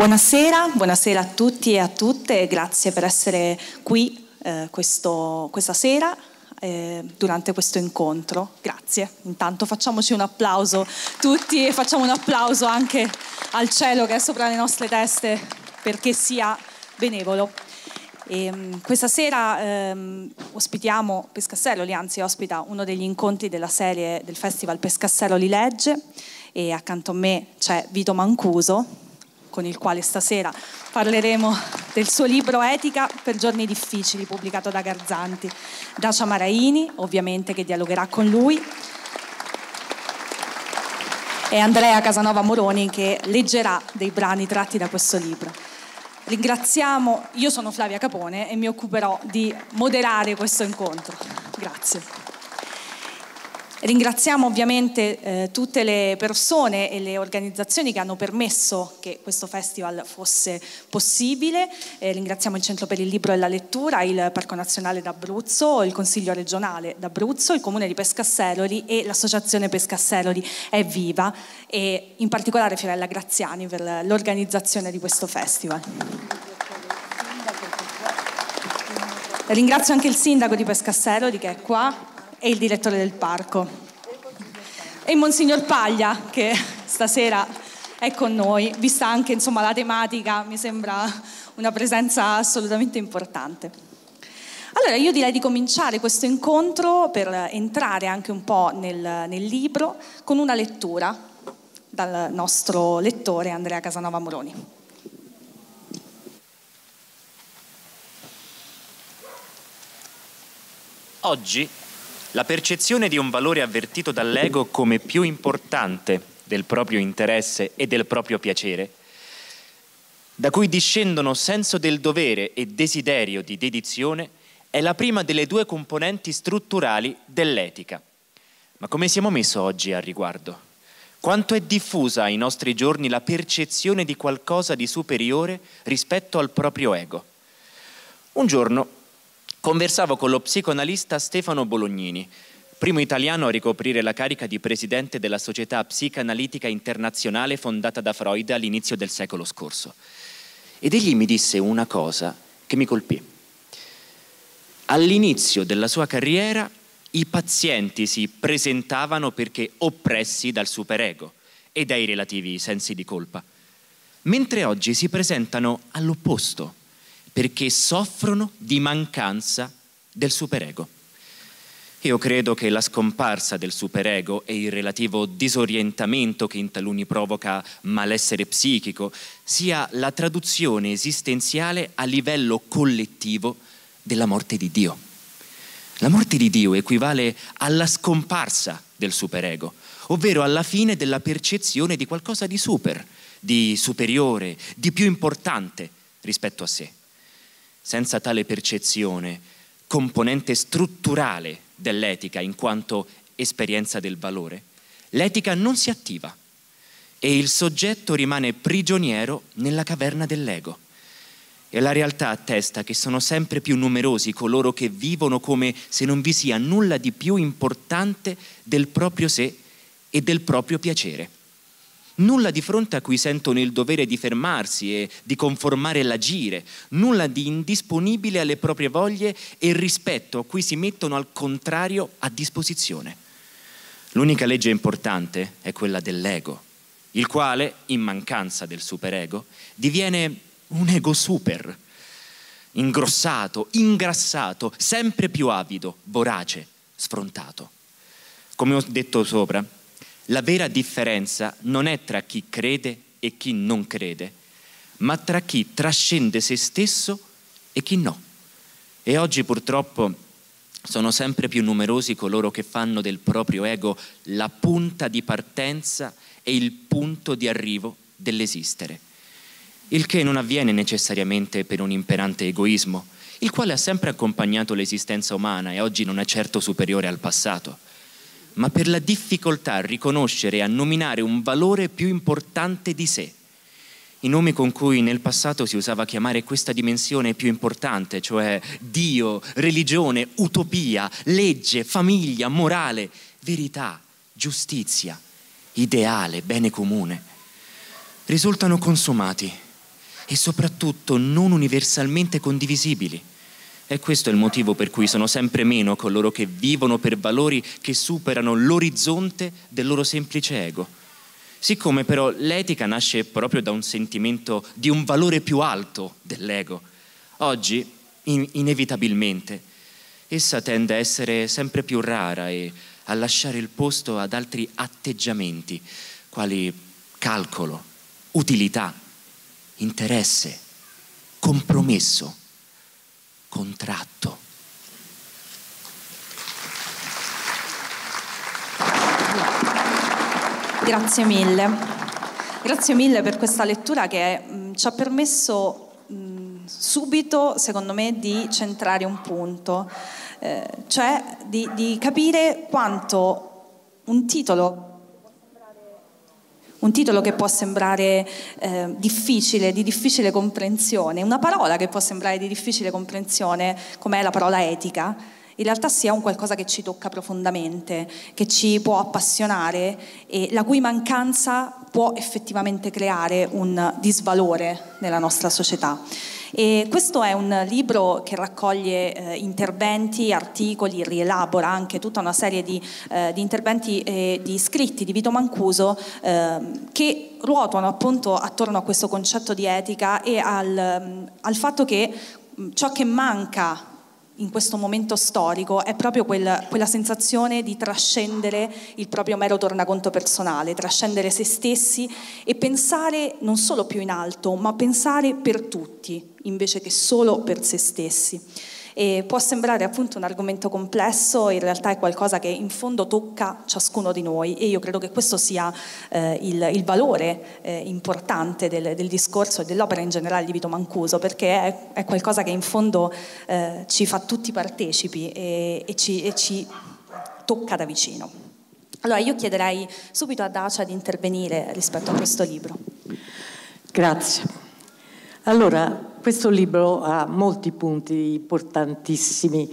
Buonasera, buonasera a tutti e a tutte, grazie per essere qui eh, questo, questa sera eh, durante questo incontro. Grazie. Intanto facciamoci un applauso tutti e facciamo un applauso anche al cielo che è sopra le nostre teste perché sia benevolo. E, ehm, questa sera ehm, ospitiamo Pescasseroli, anzi ospita uno degli incontri della serie del Festival Pescasseroli Legge e accanto a me c'è Vito Mancuso con il quale stasera parleremo del suo libro Etica per giorni difficili, pubblicato da Garzanti. Dacia Maraini, ovviamente, che dialogherà con lui, e Andrea Casanova Moroni, che leggerà dei brani tratti da questo libro. Ringraziamo, io sono Flavia Capone e mi occuperò di moderare questo incontro. Grazie. Ringraziamo ovviamente eh, tutte le persone e le organizzazioni che hanno permesso che questo festival fosse possibile, eh, ringraziamo il Centro per il Libro e la Lettura, il Parco Nazionale d'Abruzzo, il Consiglio regionale d'Abruzzo, il Comune di Pescasseroli e l'Associazione Pescasseroli è viva e in particolare Fiorella Graziani per l'organizzazione di questo festival. Ringrazio anche il sindaco di Pescasseroli che è qua e il direttore del parco. E Monsignor Paglia, che stasera è con noi, vista anche insomma, la tematica, mi sembra una presenza assolutamente importante. Allora io direi di cominciare questo incontro per entrare anche un po' nel, nel libro con una lettura dal nostro lettore Andrea Casanova Moroni. Oggi la percezione di un valore avvertito dall'ego come più importante del proprio interesse e del proprio piacere, da cui discendono senso del dovere e desiderio di dedizione, è la prima delle due componenti strutturali dell'etica. Ma come siamo messi oggi al riguardo? Quanto è diffusa ai nostri giorni la percezione di qualcosa di superiore rispetto al proprio ego? Un giorno Conversavo con lo psicoanalista Stefano Bolognini, primo italiano a ricoprire la carica di presidente della Società Psicoanalitica Internazionale fondata da Freud all'inizio del secolo scorso. Ed egli mi disse una cosa che mi colpì. All'inizio della sua carriera i pazienti si presentavano perché oppressi dal superego e dai relativi sensi di colpa, mentre oggi si presentano all'opposto perché soffrono di mancanza del superego. Io credo che la scomparsa del superego e il relativo disorientamento che in taluni provoca malessere psichico sia la traduzione esistenziale a livello collettivo della morte di Dio. La morte di Dio equivale alla scomparsa del superego, ovvero alla fine della percezione di qualcosa di super, di superiore, di più importante rispetto a sé senza tale percezione, componente strutturale dell'etica in quanto esperienza del valore, l'etica non si attiva e il soggetto rimane prigioniero nella caverna dell'ego. E la realtà attesta che sono sempre più numerosi coloro che vivono come se non vi sia nulla di più importante del proprio sé e del proprio piacere nulla di fronte a cui sentono il dovere di fermarsi e di conformare l'agire, nulla di indisponibile alle proprie voglie e rispetto a cui si mettono al contrario a disposizione. L'unica legge importante è quella dell'ego, il quale, in mancanza del superego, diviene un ego super, ingrossato, ingrassato, sempre più avido, vorace, sfrontato. Come ho detto sopra, la vera differenza non è tra chi crede e chi non crede, ma tra chi trascende se stesso e chi no. E oggi purtroppo sono sempre più numerosi coloro che fanno del proprio ego la punta di partenza e il punto di arrivo dell'esistere. Il che non avviene necessariamente per un imperante egoismo, il quale ha sempre accompagnato l'esistenza umana e oggi non è certo superiore al passato ma per la difficoltà a riconoscere e a nominare un valore più importante di sé. I nomi con cui nel passato si usava chiamare questa dimensione più importante, cioè Dio, religione, utopia, legge, famiglia, morale, verità, giustizia, ideale, bene comune, risultano consumati e soprattutto non universalmente condivisibili. E questo è il motivo per cui sono sempre meno coloro che vivono per valori che superano l'orizzonte del loro semplice ego. Siccome però l'etica nasce proprio da un sentimento di un valore più alto dell'ego, oggi in- inevitabilmente essa tende a essere sempre più rara e a lasciare il posto ad altri atteggiamenti, quali calcolo, utilità, interesse, compromesso contratto. Grazie mille. Grazie mille per questa lettura che mh, mm, ci ha permesso mh, mm, subito, secondo me, di centrare un punto, eh, cioè di, di capire quanto un titolo un titolo che può sembrare eh, difficile, di difficile comprensione, una parola che può sembrare di difficile comprensione, come è la parola etica, in realtà sia un qualcosa che ci tocca profondamente, che ci può appassionare e la cui mancanza può effettivamente creare un disvalore nella nostra società. E questo è un libro che raccoglie eh, interventi, articoli, rielabora anche tutta una serie di, eh, di interventi e di scritti di Vito Mancuso ehm, che ruotano appunto attorno a questo concetto di etica e al, mm, al fatto che mm, ciò che manca in questo momento storico è proprio quel, quella sensazione di trascendere il proprio mero tornaconto personale, trascendere se stessi e pensare non solo più in alto, ma pensare per tutti, invece che solo per se stessi. E può sembrare appunto un argomento complesso, in realtà è qualcosa che in fondo tocca ciascuno di noi e io credo che questo sia eh, il, il, valore eh, importante del, del, discorso e dell'opera in generale di Vito Mancuso, perché è, è qualcosa che in fondo eh, ci fa tutti partecipi e, e, ci, e ci tocca da vicino. Allora io chiederei subito a Dacia di intervenire rispetto a questo libro. Grazie. Allora, questo libro ha molti punti importantissimi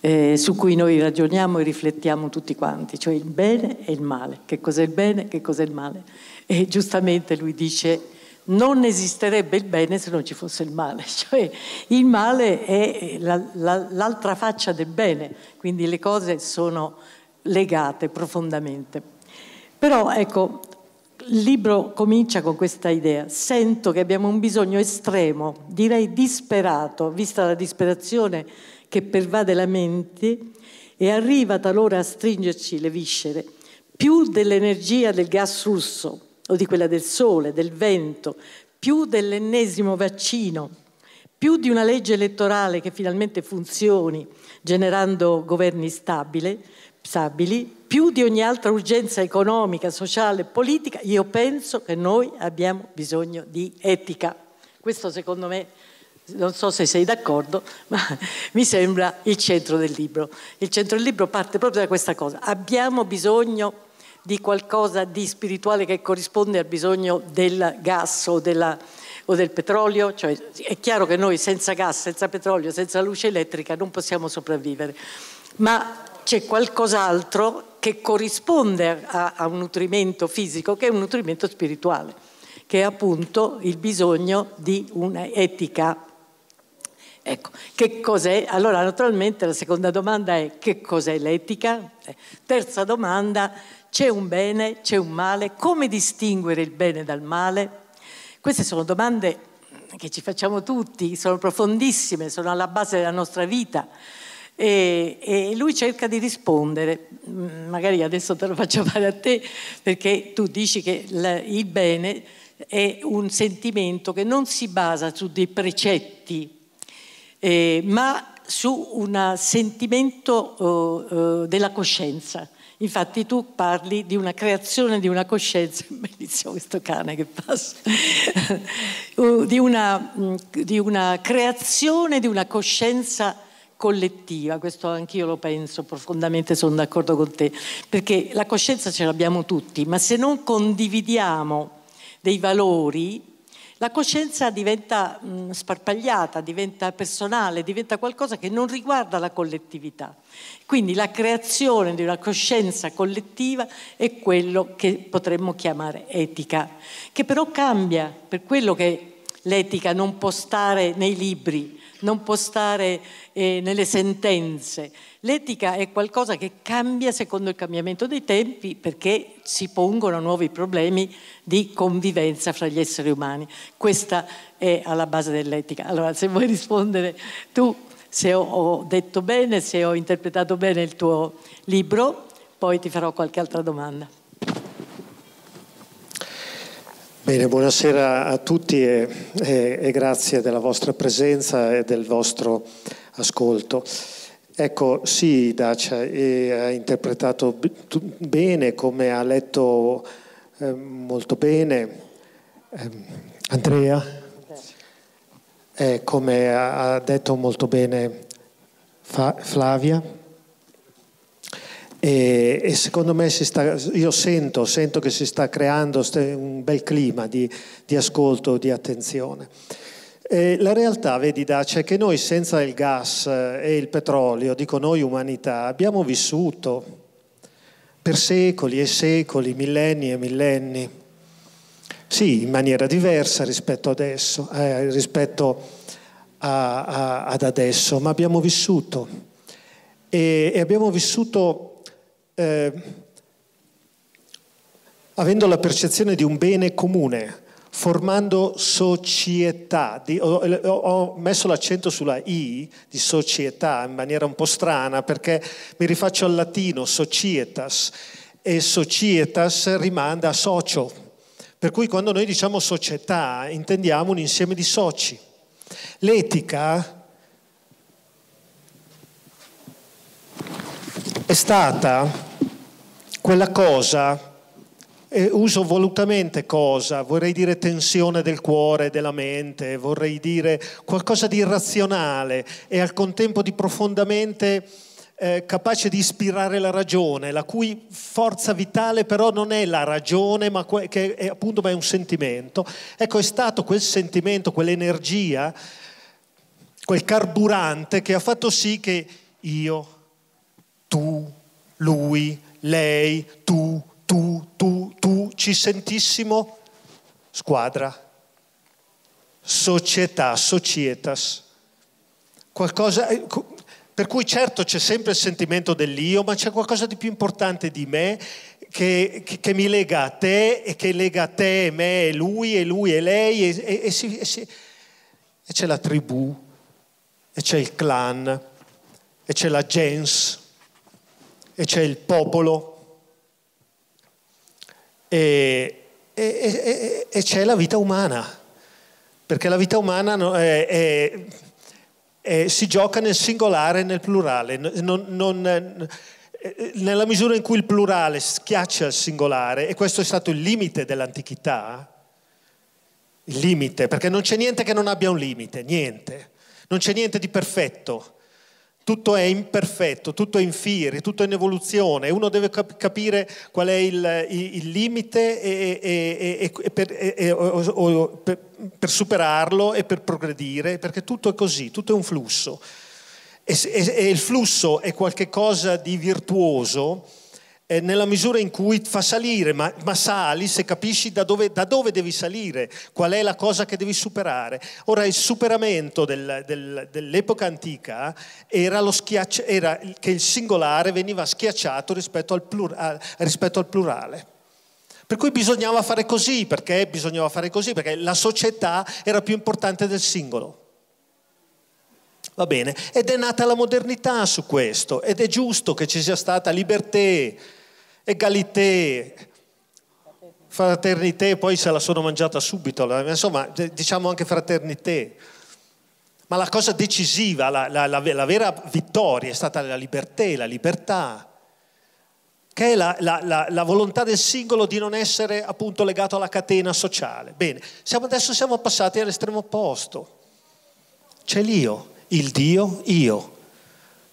eh, su cui noi ragioniamo e riflettiamo tutti quanti, cioè il bene e il male. Che cos'è il bene, e che cos'è il male? E giustamente lui dice non esisterebbe il bene se non ci fosse il male, cioè il male è la, la, l'altra faccia del bene, quindi le cose sono legate profondamente. Però ecco, il libro comincia con questa idea. Sento che abbiamo un bisogno estremo, direi disperato, vista la disperazione che pervade la mente e arriva talora a stringerci le viscere, più dell'energia del gas russo o di quella del sole, del vento, più dell'ennesimo vaccino, più di una legge elettorale che finalmente funzioni generando governi stabile, stabili, più di ogni altra urgenza economica, sociale e politica, io penso che noi abbiamo bisogno di etica. Questo secondo me, non so se sei d'accordo, ma mi sembra il centro del libro. Il centro del libro parte proprio da questa cosa. Abbiamo bisogno di qualcosa di spirituale che corrisponde al bisogno del gas o, della, o del petrolio, cioè, è chiaro che noi senza gas, senza petrolio, senza luce elettrica non possiamo sopravvivere, ma c'è qualcos'altro che corrisponde a, a un nutrimento fisico che è un nutrimento spirituale, che è appunto il bisogno di un'etica Ecco, che cos'è? Allora naturalmente la seconda domanda è che cos'è l'etica? Eh, terza domanda, c'è un bene, c'è un male? Come distinguere il bene dal male? Queste sono domande che ci facciamo tutti, sono profondissime, sono alla base della nostra vita e, e, lui cerca di rispondere, mm, magari adesso te lo faccio fare a te, perché tu dici che il bene è un sentimento che non si basa su dei precetti, eh, ma su un sentimento eh, della coscienza. Infatti tu parli di una creazione di una coscienza, benissimo questo cane che passa, di, una, mm, di una creazione di una coscienza collettiva, questo anch'io lo penso profondamente, sono d'accordo con te, perché la coscienza ce l'abbiamo tutti, ma se non condividiamo dei valori, la coscienza diventa mh, mm, sparpagliata, diventa personale, diventa qualcosa che non riguarda la collettività. Quindi la creazione di una coscienza collettiva è quello che potremmo chiamare etica, che però cambia, per quello che l'etica non può stare nei libri, non può stare eh, nelle sentenze. L'etica è qualcosa che cambia secondo il cambiamento dei tempi perché si pongono nuovi problemi di convivenza fra gli esseri umani. Questa è alla base dell'etica. Allora, se vuoi rispondere tu, se ho detto bene, se ho interpretato bene il tuo libro, poi ti farò qualche altra domanda. Bene, buonasera a tutti e, e, e, grazie della vostra presenza e del vostro ascolto. Ecco, sì, Dacia ha interpretato bene, come ha letto eh, molto bene eh, Andrea, eh, come ha detto molto bene Fa Flavia. E, e secondo me si sta, io sento, sento, che si sta creando un bel clima di, di ascolto, di attenzione. E la realtà, vedi Dacia, è che noi senza il gas eh, e il petrolio, dico noi umanità, abbiamo vissuto per secoli e secoli, millenni e millenni. Sì, in maniera diversa rispetto, adesso, eh, rispetto a, a, ad adesso, ma abbiamo vissuto. E, e abbiamo vissuto eh, avendo la percezione di un bene comune, formando società. Di, ho, ho, messo l'accento sulla I di società in maniera un po' strana perché mi rifaccio al latino societas e societas rimanda a socio. Per cui quando noi diciamo società intendiamo un insieme di soci. L'etica è stata quella cosa eh, uso volutamente cosa, vorrei dire tensione del cuore, della mente, vorrei dire qualcosa di irrazionale e al contempo di profondamente eh, capace di ispirare la ragione, la cui forza vitale però non è la ragione, ma que- che è, appunto ma è un sentimento. Ecco, è stato quel sentimento, quell'energia, quel carburante che ha fatto sì che io, tu, lui, lei, tu, tu, tu, tu, ci sentissimo squadra, società, societas. Qualcosa, eh, per cui certo c'è sempre il sentimento dell'io, ma c'è qualcosa di più importante di me che, che, che mi lega a te e che lega a te, e me, e lui e lui e lei e, e, e, si, e si, c'è la tribù e c'è il clan e c'è la gens e c'è il popolo e, e, e, e c'è la vita umana, perché la vita umana è, è, è, si gioca nel singolare e nel plurale. Non, non, eh, eh, nella misura in cui il plurale schiaccia il singolare, e questo è stato il limite dell'antichità, il limite, perché non c'è niente che non abbia un limite, niente, non c'è niente di perfetto tutto è imperfetto, tutto è in fieri, tutto è in evoluzione, uno deve capire qual è il, il, il limite e, e, e, per, per, per, superarlo e per progredire, perché tutto è così, tutto è un flusso. E, il flusso è qualcosa di virtuoso, eh, nella misura in cui fa salire, ma, ma sali se capisci da dove, da dove, devi salire, qual è la cosa che devi superare. Ora il superamento del, del, dell'epoca antica era, schiacci- era, che il singolare veniva schiacciato rispetto al, plur- a, rispetto al plurale. Per cui bisognava fare così, perché bisognava fare così, perché la società era più importante del singolo. Va bene? Ed è nata la modernità su questo, ed è giusto che ci sia stata libertà, egalité, fraternité, poi se la sono mangiata subito, insomma, diciamo anche fraternité. Ma la cosa decisiva, la, la, la, la vera vittoria è stata la libertà, la libertà, che è la, la, la, volontà del singolo di non essere appunto legato alla catena sociale. Bene, siamo, adesso siamo passati all'estremo opposto. C'è l'io il Dio io,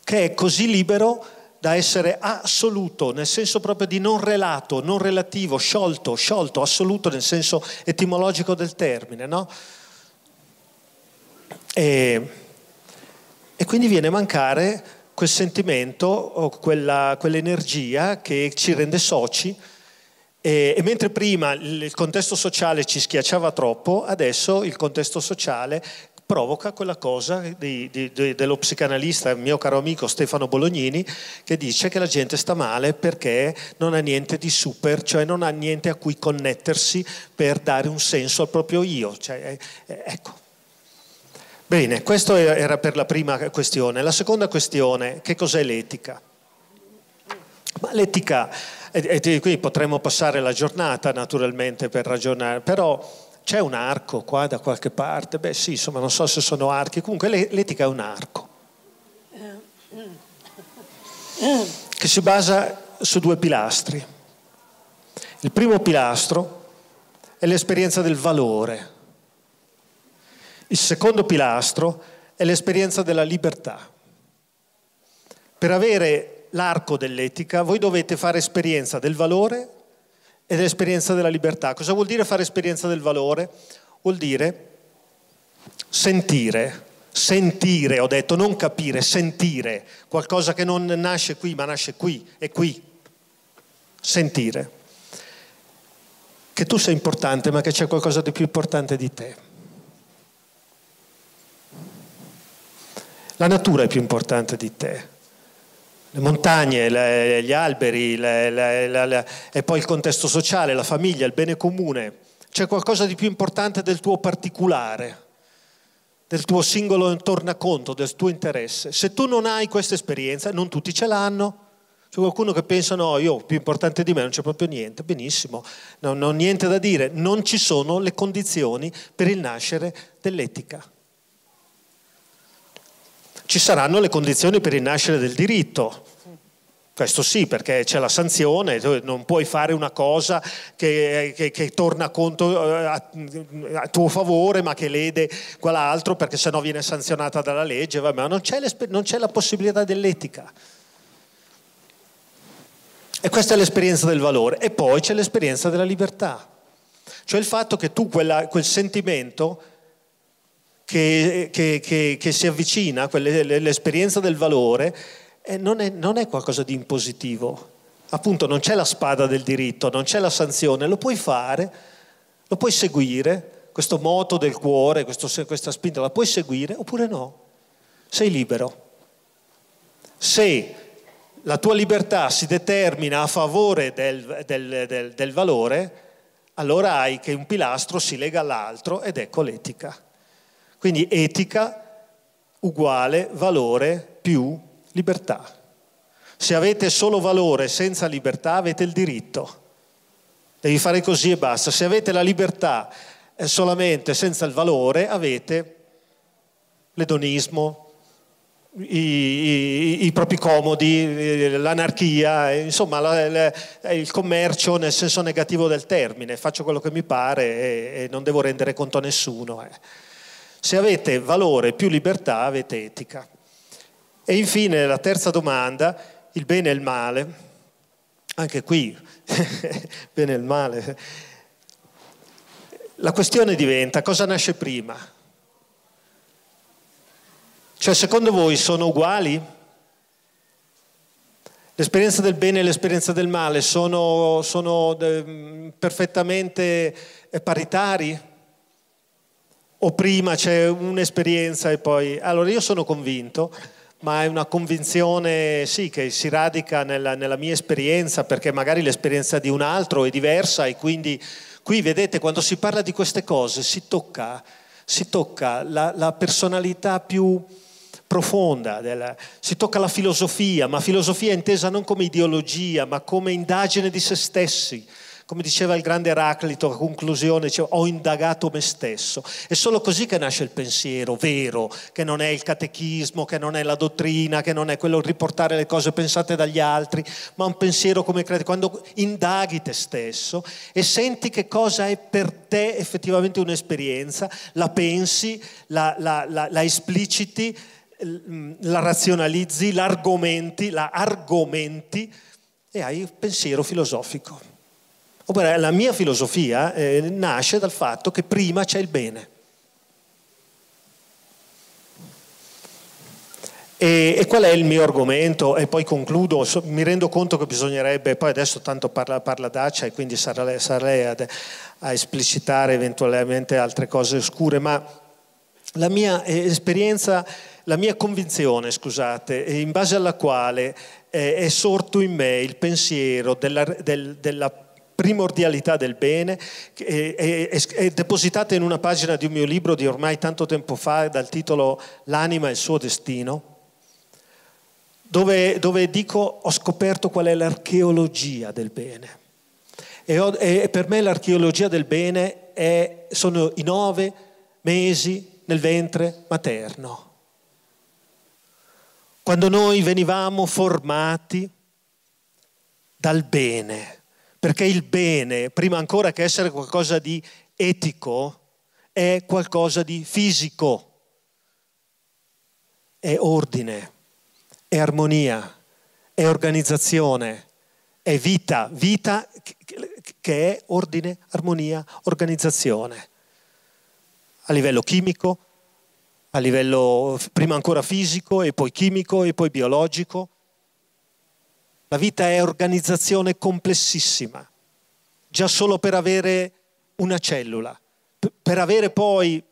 che è così libero da essere assoluto, nel senso proprio di non relato, non relativo, sciolto, sciolto, assoluto nel senso etimologico del termine, no? E, e quindi viene a mancare quel sentimento o quella, quell'energia che ci rende soci e, e, mentre prima il contesto sociale ci schiacciava troppo, adesso il contesto sociale provoca quella cosa di, di, di, dello psicanalista, mio caro amico Stefano Bolognini, che dice che la gente sta male perché non ha niente di super, cioè non ha niente a cui connettersi per dare un senso al proprio io. Cioè, ecco. Bene, questo era per la prima questione. La seconda questione, che cos'è l'etica? Ma l'etica, e, e qui potremmo passare la giornata naturalmente per ragionare, però c'è un arco qua da qualche parte? Beh sì, insomma non so se sono archi, comunque l'etica è un arco che si basa su due pilastri. Il primo pilastro è l'esperienza del valore, il secondo pilastro è l'esperienza della libertà. Per avere l'arco dell'etica voi dovete fare esperienza del valore, e l'esperienza della libertà. Cosa vuol dire fare esperienza del valore? Vuol dire sentire, sentire, ho detto, non capire, sentire, qualcosa che non nasce qui, ma nasce qui è qui. Sentire. Che tu sei importante, ma che c'è qualcosa di più importante di te. La natura è più importante di te le montagne, le, gli alberi le, le, e poi il contesto sociale, la famiglia, il bene comune. C'è qualcosa di più importante del tuo particolare, del tuo singolo tornaconto, del tuo interesse. Se tu non hai questa esperienza, non tutti ce l'hanno. C'è qualcuno che pensa no, io più importante di me non c'è proprio niente, benissimo, non ho niente da dire, non ci sono le condizioni per il nascere dell'etica ci saranno le condizioni per il nascere del diritto. Questo sì, perché c'è la sanzione, non puoi fare una cosa che, che, che torna conto eh, a, a, tuo favore ma che lede quell'altro perché sennò viene sanzionata dalla legge, ma non c'è, non c'è la possibilità dell'etica. E questa è l'esperienza del valore. E poi c'è l'esperienza della libertà, cioè il fatto che tu quella, quel sentimento che, che, che, che si avvicina, l'esperienza del valore, eh, non è, non è qualcosa di impositivo. Appunto non c'è la spada del diritto, non c'è la sanzione, lo puoi fare, lo puoi seguire, questo moto del cuore, questo, questa spinta, la puoi seguire oppure no. Sei libero. Se la tua libertà si determina a favore del, del, del, del valore, allora hai che un pilastro si lega all'altro ed ecco l'etica. Quindi etica uguale valore più libertà. Se avete solo valore senza libertà avete il diritto. Devi fare così e basta. Se avete la libertà eh, solamente senza il valore avete l'edonismo, i, i, i, propri comodi, eh, l'anarchia, eh, insomma la, la, il commercio nel senso negativo del termine, faccio quello che mi pare e, e non devo rendere conto a nessuno. Eh. Se avete valore più libertà avete etica. E infine la terza domanda, il bene e il male. Anche qui, bene e il male. La questione diventa cosa nasce prima? Cioè secondo voi sono uguali? L'esperienza del bene e l'esperienza del male sono, sono ehm, perfettamente paritari? o prima c'è un'esperienza e poi... Allora io sono convinto, ma è una convinzione sì, che si radica nella, nella mia esperienza, perché magari l'esperienza di un altro è diversa e quindi qui vedete quando si parla di queste cose si tocca, si tocca la, la personalità più profonda, della, si tocca la filosofia, ma filosofia intesa non come ideologia, ma come indagine di se stessi, come diceva il grande Eraclito, a conclusione, diceva, ho indagato me stesso. È solo così che nasce il pensiero vero, che non è il catechismo, che non è la dottrina, che non è quello di riportare le cose pensate dagli altri, ma un pensiero come credi, quando indaghi te stesso e senti che cosa è per te effettivamente un'esperienza, la pensi, la, la, la, la espliciti, mm, la razionalizzi, l'argomenti, la argomenti e hai pensiero filosofico. Ovvero la mia filosofia eh, nasce dal fatto che prima c'è il bene. E, e, qual è il mio argomento? E poi concludo, so, mi rendo conto che bisognerebbe, poi adesso tanto parla, parla Dacia e quindi sarei, sarei ad, a esplicitare eventualmente altre cose oscure, ma la mia eh, esperienza, la mia convinzione, scusate, in base alla quale è, eh, è sorto in me il pensiero della, del, della primordialità del bene, è, è, è, depositata in una pagina di un mio libro di ormai tanto tempo fa, dal titolo L'anima e il suo destino, dove, dove dico ho scoperto qual è l'archeologia del bene. E, ho, e per me l'archeologia del bene è, sono i nove mesi nel ventre materno. Quando noi venivamo formati dal bene perché il bene, prima ancora che essere qualcosa di etico, è qualcosa di fisico, è ordine, è armonia, è organizzazione, è vita, vita che è ordine, armonia, organizzazione, a livello chimico, a livello prima ancora fisico e poi chimico e poi biologico la vita è organizzazione complessissima, già solo per avere una cellula, per avere poi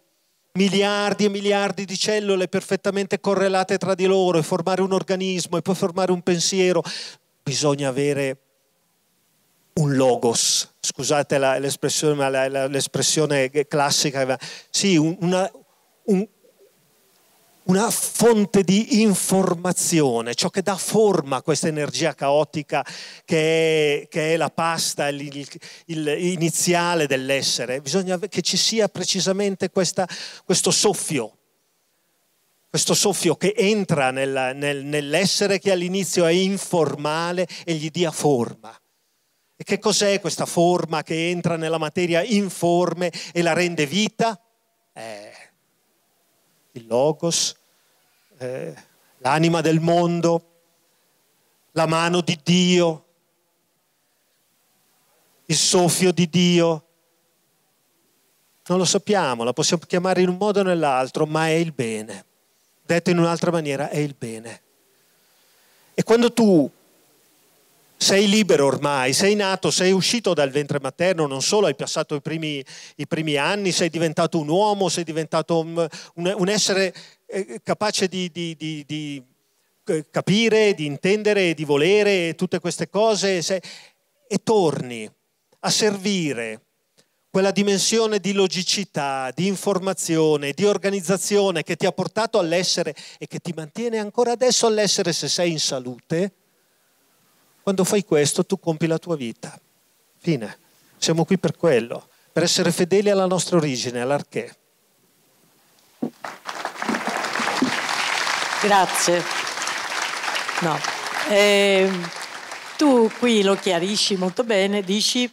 miliardi e miliardi di cellule perfettamente correlate tra di loro e formare un organismo e poi formare un pensiero, bisogna avere un logos, scusate la, l'espressione, ma la, la, l'espressione classica, sì, una, un, una fonte di informazione, ciò che dà forma a questa energia caotica che è, che è la pasta l'iniziale dell'essere. Bisogna che ci sia precisamente questa, questo soffio, questo soffio che entra nel, nel, nell'essere che all'inizio è informale e gli dia forma. E che cos'è questa forma che entra nella materia informe e la rende vita? Eh, il logos, eh, l'anima del mondo, la mano di Dio, il soffio di Dio. Non lo sappiamo, la possiamo chiamare in un modo o nell'altro, ma è il bene. Detto in un'altra maniera, è il bene. E quando tu sei libero ormai, sei nato, sei uscito dal ventre materno, non solo hai passato i primi, i primi anni, sei diventato un uomo, sei diventato un, un essere eh, capace di, di, di, di, eh, capire, di intendere, di volere tutte queste cose sei, e torni a servire quella dimensione di logicità, di informazione, di organizzazione che ti ha portato all'essere e che ti mantiene ancora adesso all'essere se sei in salute quando fai questo tu compi la tua vita. Fine. Siamo qui per quello, per essere fedeli alla nostra origine, all'archè. Grazie. No. Eh, tu qui lo chiarisci molto bene, dici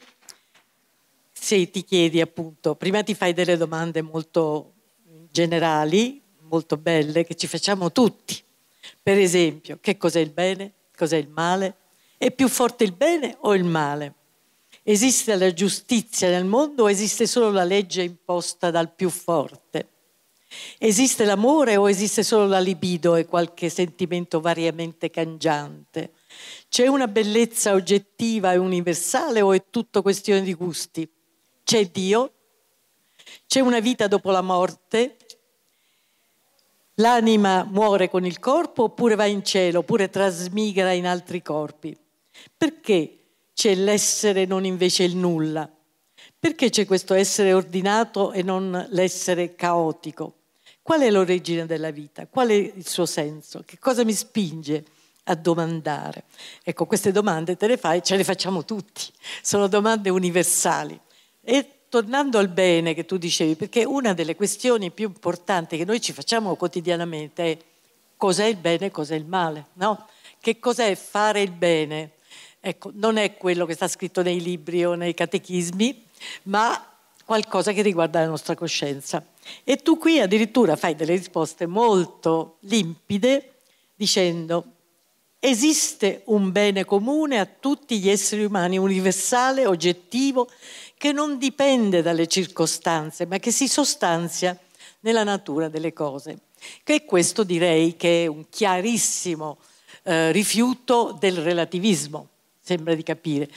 se ti chiedi appunto, prima ti fai delle domande molto generali, molto belle, che ci facciamo tutti. Per esempio, che cos'è il bene, cos'è il male, è più forte il bene o il male? Esiste la giustizia nel mondo o esiste solo la legge imposta dal più forte? Esiste l'amore o esiste solo la libido e qualche sentimento variamente cangiante? C'è una bellezza oggettiva e universale o è tutto questione di gusti? C'è Dio? C'è una vita dopo la morte? L'anima muore con il corpo oppure va in cielo, oppure trasmigra in altri corpi? Perché c'è l'essere e non invece il nulla? Perché c'è questo essere ordinato e non l'essere caotico? Qual è l'origine della vita? Qual è il suo senso? Che cosa mi spinge a domandare? Ecco, queste domande te le fai, ce le facciamo tutti, sono domande universali. E tornando al bene che tu dicevi, perché una delle questioni più importanti che noi ci facciamo quotidianamente è cos'è il bene e cos'è il male, no? Che cos'è fare il bene? Ecco, non è quello che sta scritto nei libri o nei catechismi, ma qualcosa che riguarda la nostra coscienza. E tu qui addirittura fai delle risposte molto limpide dicendo esiste un bene comune a tutti gli esseri umani, universale, oggettivo, che non dipende dalle circostanze, ma che si sostanzia nella natura delle cose. Che questo direi che è un chiarissimo eh, rifiuto del relativismo sembra di capire.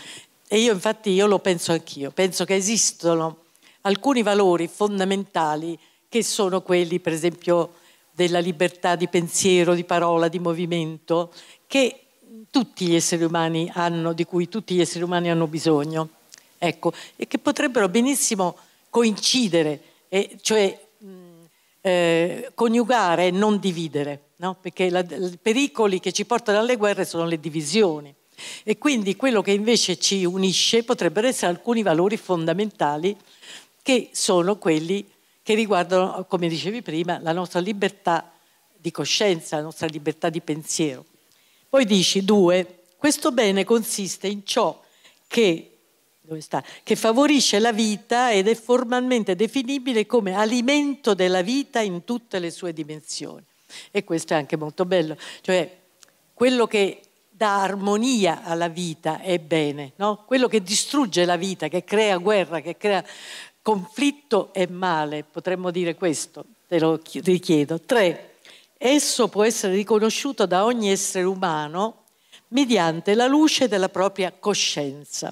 E io infatti io lo penso anch'io, penso che esistono alcuni valori fondamentali che sono quelli, per esempio, della libertà di pensiero, di parola, di movimento, che tutti gli esseri umani hanno, di cui tutti gli esseri umani hanno bisogno, ecco, e che potrebbero benissimo coincidere, e cioè mh, eh, coniugare e non dividere, no? perché i pericoli che ci portano alle guerre sono le divisioni. E quindi quello che invece ci unisce potrebbero essere alcuni valori fondamentali che sono quelli che riguardano, come dicevi prima, la nostra libertà di coscienza, la nostra libertà di pensiero. Poi dici, due, questo bene consiste in ciò che Sta, che favorisce la vita ed è formalmente definibile come alimento della vita in tutte le sue dimensioni. E questo è anche molto bello, cioè quello che dà armonia alla vita e bene, no? quello che distrugge la vita, che crea guerra, che crea conflitto e male, potremmo dire questo, te lo richiedo. Tre, esso può essere riconosciuto da ogni essere umano mediante la luce della propria coscienza,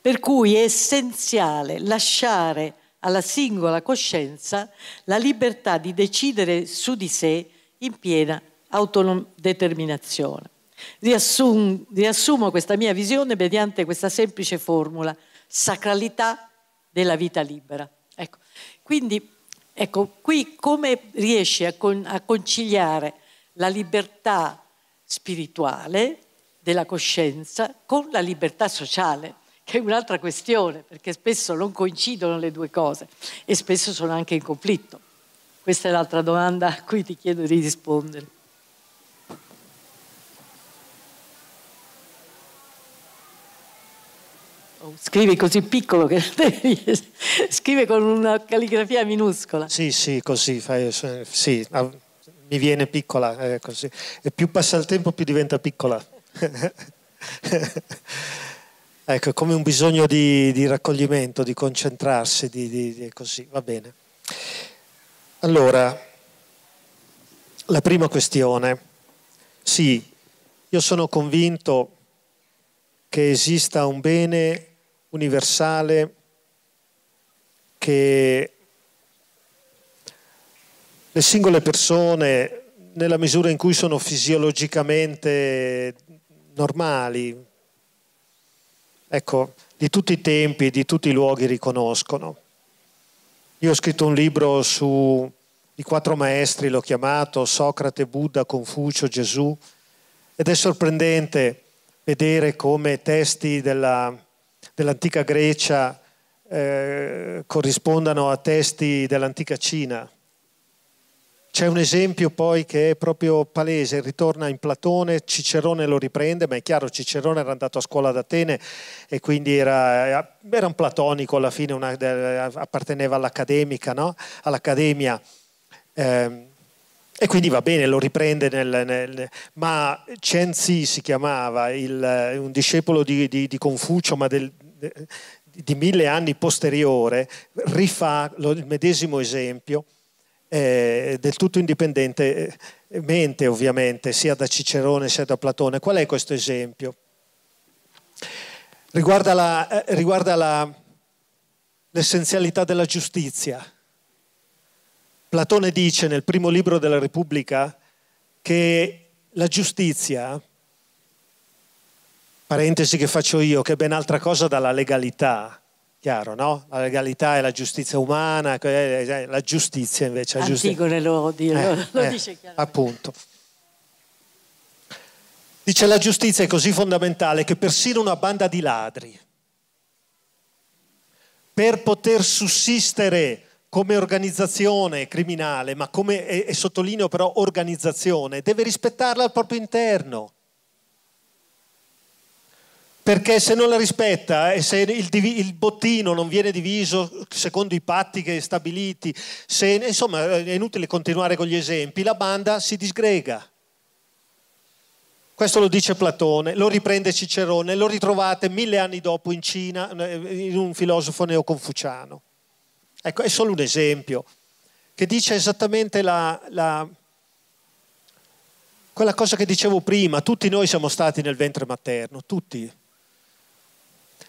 per cui è essenziale lasciare alla singola coscienza la libertà di decidere su di sé in piena autodeterminazione. Riassum, riassumo questa mia visione mediante questa semplice formula, sacralità della vita libera. Ecco, quindi ecco, qui come riesci a, con, a conciliare la libertà spirituale della coscienza con la libertà sociale, che è un'altra questione, perché spesso non coincidono le due cose e spesso sono anche in conflitto. Questa è l'altra domanda a cui ti chiedo di rispondere. Oh, scrive così piccolo che scrive con una calligrafia minuscola. Sì, sì, così, fai, sì, ah, mi viene piccola, eh, così. E più passa il tempo più diventa piccola. ecco, è come un bisogno di, di raccoglimento, di concentrarsi, di, di, così, va bene. Allora, la prima questione. Sì, io sono convinto che esista un bene universale che le singole persone, nella misura in cui sono fisiologicamente normali, ecco, di tutti i tempi, di tutti i luoghi riconoscono. Io ho scritto un libro su i quattro maestri, l'ho chiamato Socrate, Buddha, Confucio, Gesù, ed è sorprendente vedere come testi della dell'antica Grecia eh, corrispondano a testi dell'antica Cina. C'è un esempio poi che è proprio palese, ritorna in Platone, Cicerone lo riprende, ma è chiaro Cicerone era andato a scuola ad Atene e quindi era, era un platonico alla fine, una, eh, apparteneva all'accademica, no? all'accademia. Eh, e quindi va bene, lo riprende nel... nel ma Zi si chiamava il, un discepolo di, di, di Confucio, ma del, di mille anni posteriore, rifà lo, il medesimo esempio, eh, del tutto indipendentemente eh, ovviamente, sia da Cicerone sia da Platone. Qual è questo esempio? Riguarda, la, eh, riguarda la, l'essenzialità della giustizia Platone dice nel primo libro della Repubblica che la giustizia, parentesi che faccio io, che è ben altra cosa dalla legalità, chiaro, no? La legalità è la giustizia umana, eh, eh, la giustizia invece... La Antigone lo, dire, eh, lo eh, dice chiaramente. Appunto. Dice la giustizia è così fondamentale che persino una banda di ladri, per poter sussistere come organizzazione criminale, ma come, e, e sottolineo però organizzazione, deve rispettarla al proprio interno. Perché se non la rispetta e eh, se il, il, bottino non viene diviso secondo i patti che stabiliti, se, insomma è inutile continuare con gli esempi, la banda si disgrega. Questo lo dice Platone, lo riprende Cicerone, lo ritrovate mille anni dopo in Cina eh, in un filosofo neoconfuciano. Ecco, è solo un esempio che dice esattamente la, la, quella cosa che dicevo prima, tutti noi siamo stati nel ventre materno, tutti.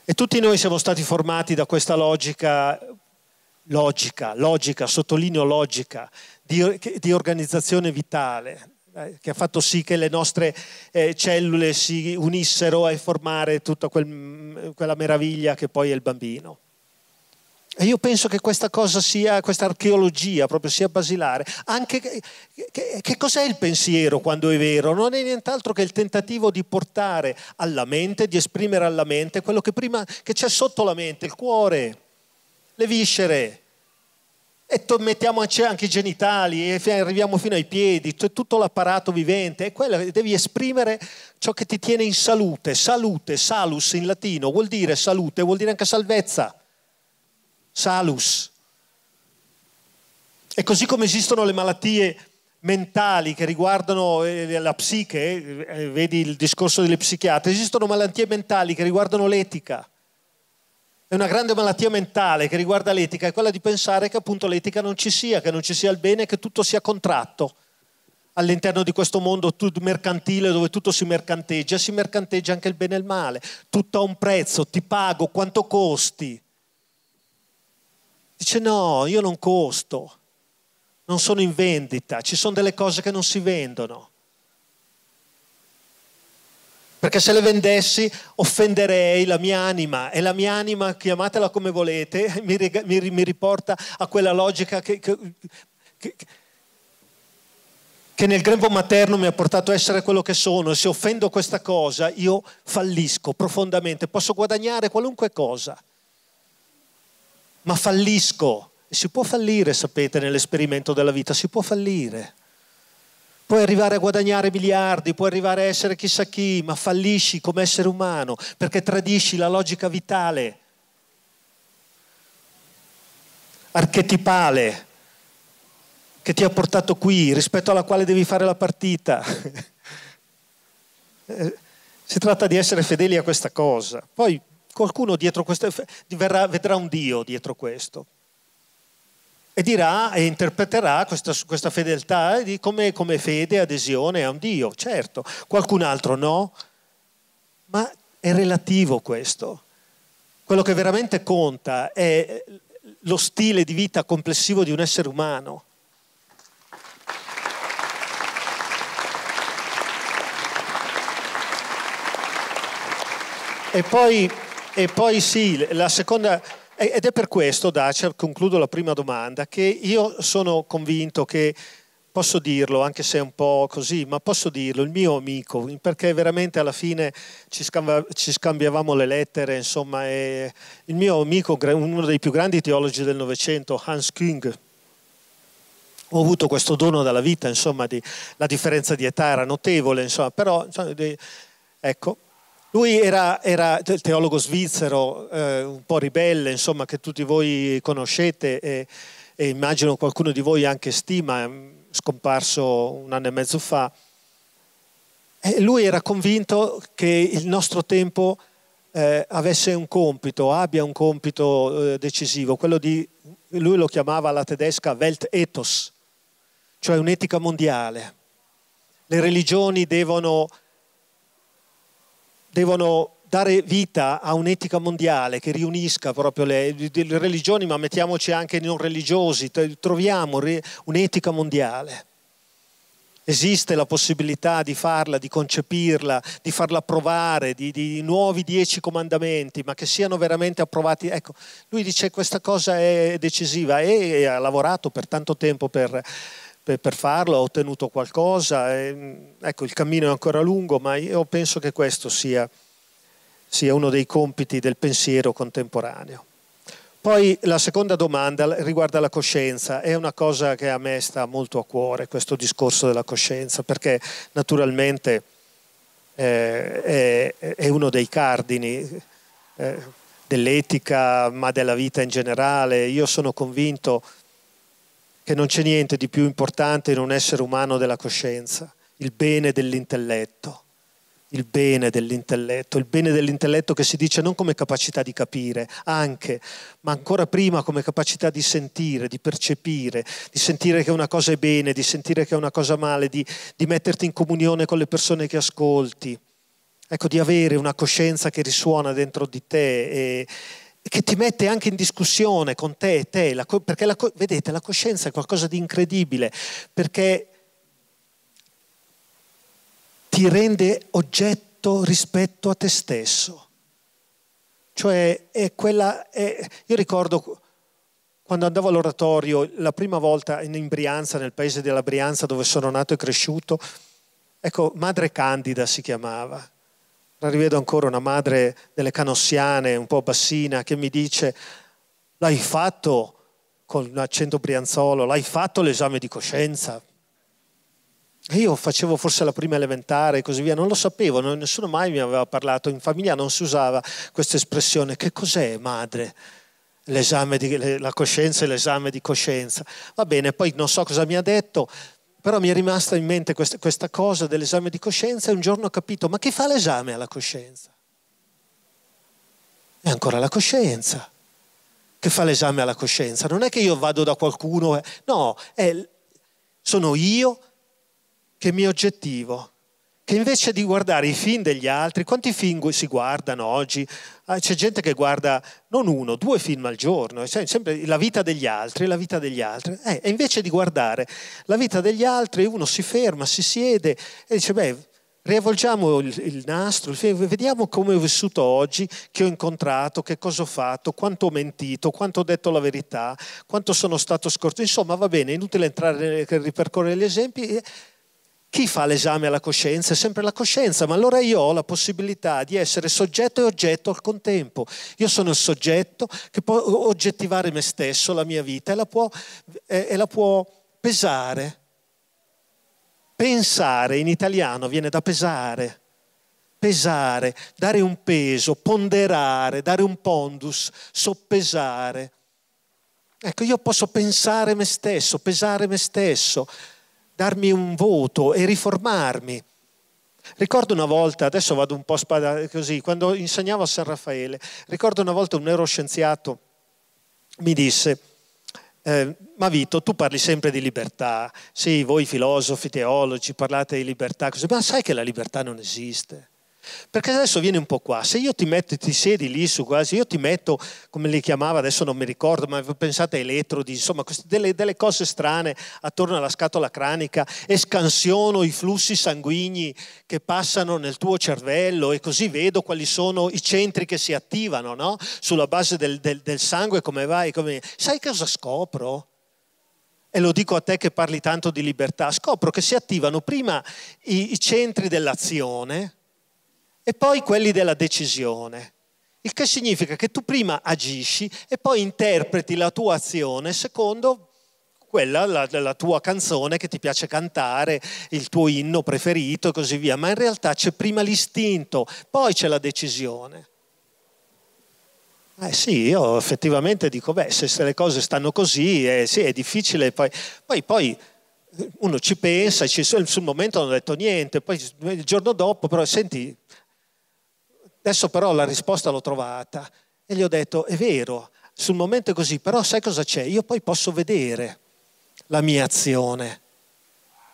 E tutti noi siamo stati formati da questa logica, logica, logica, sottolineo logica, di, di organizzazione vitale, eh, che ha fatto sì che le nostre eh, cellule si unissero a formare tutta quel, quella meraviglia che poi è il bambino. E io penso che questa cosa sia, questa archeologia proprio sia basilare. Anche che, che, che, cos'è il pensiero quando è vero? Non è nient'altro che il tentativo di portare alla mente, di esprimere alla mente quello che prima che c'è sotto la mente, il cuore, le viscere. E to- mettiamoci anche i genitali e arriviamo fino ai piedi, t- tutto l'apparato vivente, è quello che devi esprimere ciò che ti tiene in salute. Salute, salus in latino, vuol dire salute, vuol dire anche salvezza salus. E così come esistono le malattie mentali che riguardano eh, la psiche, eh, eh, vedi il discorso delle psichiatre, esistono malattie mentali che riguardano l'etica. È una grande malattia mentale che riguarda l'etica, è quella di pensare che appunto l'etica non ci sia, che non ci sia il bene, che tutto sia contratto. All'interno di questo mondo mercantile dove tutto si mercanteggia, si mercanteggia anche il bene e il male. Tutto ha un prezzo, ti pago, quanto costi? Dice no, io non costo, non sono in vendita, ci sono delle cose che non si vendono. Perché se le vendessi offenderei la mia anima e la mia anima, chiamatela come volete, mi, mi, mi riporta a quella logica che, che, che che nel grembo materno mi ha portato a essere quello che sono, e se offendo questa cosa io fallisco profondamente, posso guadagnare qualunque cosa ma fallisco. Si può fallire, sapete, nell'esperimento della vita, si può fallire. Puoi arrivare a guadagnare miliardi, puoi arrivare a essere chissà chi, ma fallisci come essere umano perché tradisci la logica vitale, archetipale, che ti ha portato qui, rispetto alla quale devi fare la partita. Eh, si tratta di essere fedeli a questa cosa. Poi qualcuno dietro questo verrà, vedrà un Dio dietro questo e dirà e interpreterà questa, questa fedeltà come, come fede, adesione a un Dio, certo, qualcun altro no, ma è relativo questo. Quello che veramente conta è lo stile di vita complessivo di un essere umano. E poi e poi sì, la seconda... Ed è per questo, Dacia, concludo la prima domanda, che io sono convinto che, posso dirlo, anche se è un po' così, ma posso dirlo, il mio amico, perché veramente alla fine ci, scambia, ci scambiavamo le lettere, insomma, il mio amico, uno dei più grandi teologi del Novecento, Hans Küng, ho avuto questo dono dalla vita, insomma, di, la differenza di età era notevole, insomma, però, insomma, di, ecco, lui era, era teologo svizzero, eh, un po' ribelle, insomma, che tutti voi conoscete e, e immagino qualcuno di voi anche stima, scomparso un anno e mezzo fa. E lui era convinto che il nostro tempo eh, avesse un compito, abbia un compito eh, decisivo, quello di, lui lo chiamava alla tedesca Weltethos, cioè un'etica mondiale. Le religioni devono devono dare vita a un'etica mondiale che riunisca proprio le, le religioni, ma mettiamoci anche i non religiosi, troviamo un'etica mondiale. Esiste la possibilità di farla, di concepirla, di farla approvare, di, di nuovi dieci comandamenti, ma che siano veramente approvati. Ecco, lui dice che questa cosa è decisiva e ha lavorato per tanto tempo per, per, per farlo, ha ottenuto qualcosa. E, ehm, ecco, il cammino è ancora lungo, ma io penso che questo sia, sia uno dei compiti del pensiero contemporaneo. Poi la seconda domanda riguarda la coscienza, è una cosa che a me sta molto a cuore, questo discorso della coscienza, perché naturalmente eh, è, è, uno dei cardini eh, dell'etica, ma della vita in generale. Io sono convinto che non c'è niente di più importante in un essere umano della coscienza, il bene dell'intelletto, il bene dell'intelletto, il bene dell'intelletto che si dice non come capacità di capire, anche, ma ancora prima come capacità di sentire, di percepire, di sentire che una cosa è bene, di sentire che è una cosa male, di, di metterti in comunione con le persone che ascolti. Ecco, di avere una coscienza che risuona dentro di te e, che ti mette anche in discussione con te e te, la co- perché la co- vedete la coscienza è qualcosa di incredibile, perché ti rende oggetto rispetto a te stesso. Cioè è quella, è, io ricordo quando andavo all'oratorio la prima volta in Brianza, nel paese della Brianza dove sono nato e cresciuto, ecco, Madre Candida si chiamava, rivedo ancora una madre delle canossiane, un po' bassina, che mi dice, l'hai fatto con un accento brianzolo, l'hai fatto l'esame di coscienza? E io facevo forse la prima elementare e così via, non lo sapevo, non, nessuno mai mi aveva parlato, in famiglia non si usava questa espressione, che cos'è madre? L'esame di, la coscienza e l'esame di coscienza. Va bene, poi non so cosa mi ha detto, però mi è rimasta in mente questa, questa cosa dell'esame di coscienza e un giorno ho capito, ma che fa l'esame alla coscienza? È ancora la coscienza che fa l'esame alla coscienza. Non è che io vado da qualcuno, eh. no, è, sono io che mi oggettivo che invece di guardare i film degli altri, quanti film si guardano oggi? Ah, c'è gente che guarda non uno, due film al giorno, cioè sempre la vita degli altri, la vita degli altri. Eh, e invece di guardare la vita degli altri, uno si ferma, si siede e dice, beh, riavvolgiamo il, il nastro, vediamo come ho vissuto oggi, che ho incontrato, che cosa ho fatto, quanto ho mentito, quanto ho detto la verità, quanto sono stato scorto. Insomma, va bene, è inutile entrare, ripercorrere gli esempi chi fa l'esame alla coscienza? È sempre la coscienza, ma allora io ho la possibilità di essere soggetto e oggetto al contempo. Io sono il soggetto che può oggettivare me stesso, la mia vita, e la può, e la può pesare. Pensare in italiano viene da pesare pesare, dare un peso, ponderare, dare un pondus, soppesare. Ecco, io posso pensare me stesso, pesare me stesso, darmi un voto e riformarmi. Ricordo una volta, adesso vado un po' spada così, quando insegnavo a San Raffaele, ricordo una volta un neuroscienziato mi disse, eh, ma Vito, tu parli sempre di libertà, sì, voi filosofi, teologi, parlate di libertà, così, ma sai che la libertà non esiste? Perché adesso vieni un po' qua, se io ti metto, ti siedi lì su quasi, io ti metto, come li chiamava, adesso non mi ricordo, ma pensate a elettrodi, insomma, queste, delle, delle, cose strane attorno alla scatola cranica, escansiono i flussi sanguigni che passano nel tuo cervello e così vedo quali sono i centri che si attivano, no? Sulla base del, del, del sangue, come vai, come... sai cosa scopro? e lo dico a te che parli tanto di libertà, scopro che si attivano prima i, centri dell'azione, e poi quelli della decisione. Il che significa che tu prima agisci e poi interpreti la tua azione secondo quella, la, la tua canzone che ti piace cantare, il tuo inno preferito e così via, ma in realtà c'è prima l'istinto, poi c'è la decisione. Eh sì, io effettivamente dico, beh, se le cose stanno così, eh, sì, è difficile, poi, poi, poi uno ci pensa, ci, sul momento non ho detto niente, poi il giorno dopo però senti, Adesso però la risposta l'ho trovata e gli ho detto, è vero, sul momento è così, però sai cosa c'è? Io poi posso vedere la mia azione,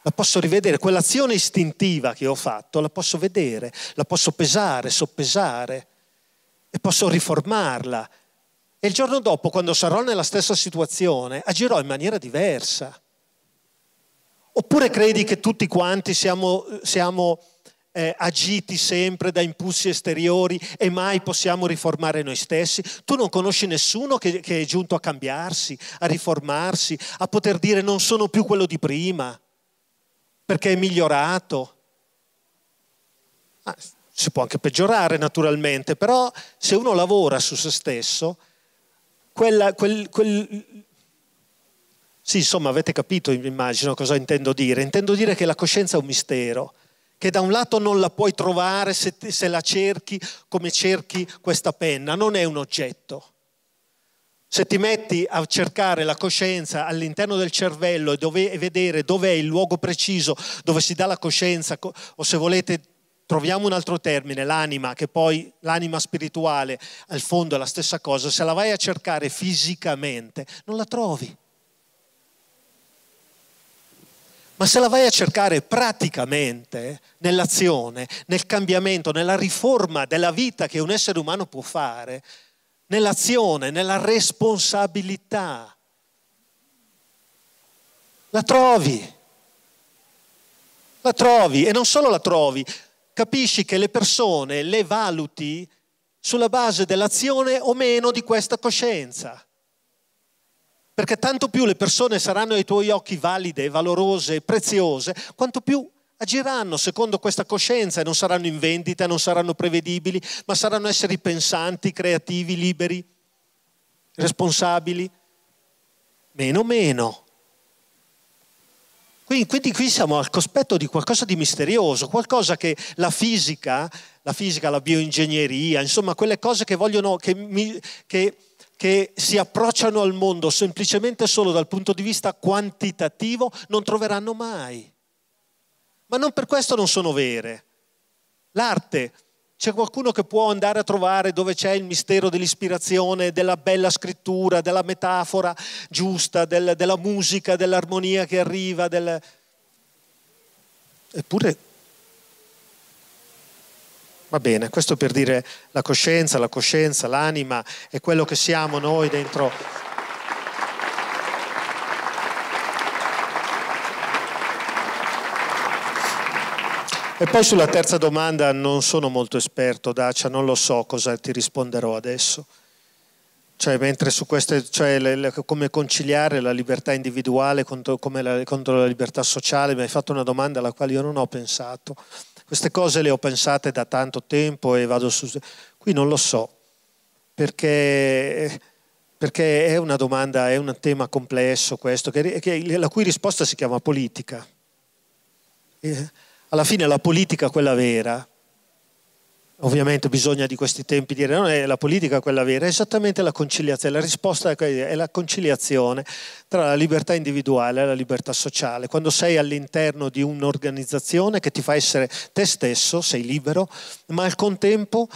la posso rivedere, quell'azione istintiva che ho fatto, la posso vedere, la posso pesare, soppesare e posso riformarla. E il giorno dopo, quando sarò nella stessa situazione, agirò in maniera diversa. Oppure credi che tutti quanti siamo, siamo eh, agiti sempre da impulsi esteriori e mai possiamo riformare noi stessi. Tu non conosci nessuno che, che è giunto a cambiarsi, a riformarsi, a poter dire non sono più quello di prima, perché è migliorato. Ah, si può anche peggiorare naturalmente, però se uno lavora su se stesso, quella, quel, quel... Sì, insomma, avete capito, immagino, cosa intendo dire. Intendo dire che la coscienza è un mistero che da un lato non la puoi trovare se, se la cerchi come cerchi questa penna, non è un oggetto. Se ti metti a cercare la coscienza all'interno del cervello e, dove, e vedere dov'è il luogo preciso dove si dà la coscienza, o se volete troviamo un altro termine, l'anima, che poi l'anima spirituale al fondo è la stessa cosa, se la vai a cercare fisicamente non la trovi. Ma se la vai a cercare praticamente nell'azione, nel cambiamento, nella riforma della vita che un essere umano può fare, nell'azione, nella responsabilità, la trovi. La trovi e non solo la trovi, capisci che le persone le valuti sulla base dell'azione o meno di questa coscienza perché tanto più le persone saranno ai tuoi occhi valide, valorose, preziose, quanto più agiranno secondo questa coscienza e non saranno in vendita, non saranno prevedibili, ma saranno esseri pensanti, creativi, liberi, responsabili. Meno, meno. Quindi, quindi qui siamo al cospetto di qualcosa di misterioso, qualcosa che la fisica, la fisica, la bioingegneria, insomma quelle cose che vogliono, che, mi, che che si approcciano al mondo semplicemente solo dal punto di vista quantitativo non troveranno mai. Ma non per questo non sono vere. L'arte, c'è qualcuno che può andare a trovare dove c'è il mistero dell'ispirazione, della bella scrittura, della metafora giusta, del, della musica, dell'armonia che arriva. Del... Eppure Va bene, questo per dire la coscienza, la coscienza, l'anima e quello che siamo noi dentro E poi sulla terza domanda non sono molto esperto, Dacia, non lo so cosa ti risponderò adesso. Cioè, mentre su queste, cioè, le, le, come conciliare la libertà individuale contro, la, contro la libertà sociale, mi hai fatto una domanda alla quale io non ho pensato. Queste cose le ho pensate da tanto tempo e vado su... Qui non lo so, perché, perché è una domanda, è un tema complesso questo, che, che, la cui risposta si chiama politica. Alla fine la politica, quella vera, Ovviamente bisogna di questi tempi dire non è la politica quella vera, è esattamente la conciliazione, la risposta è la conciliazione tra la libertà individuale e la libertà sociale. Quando sei all'interno di un'organizzazione che ti fa essere te stesso, sei libero, ma al contempo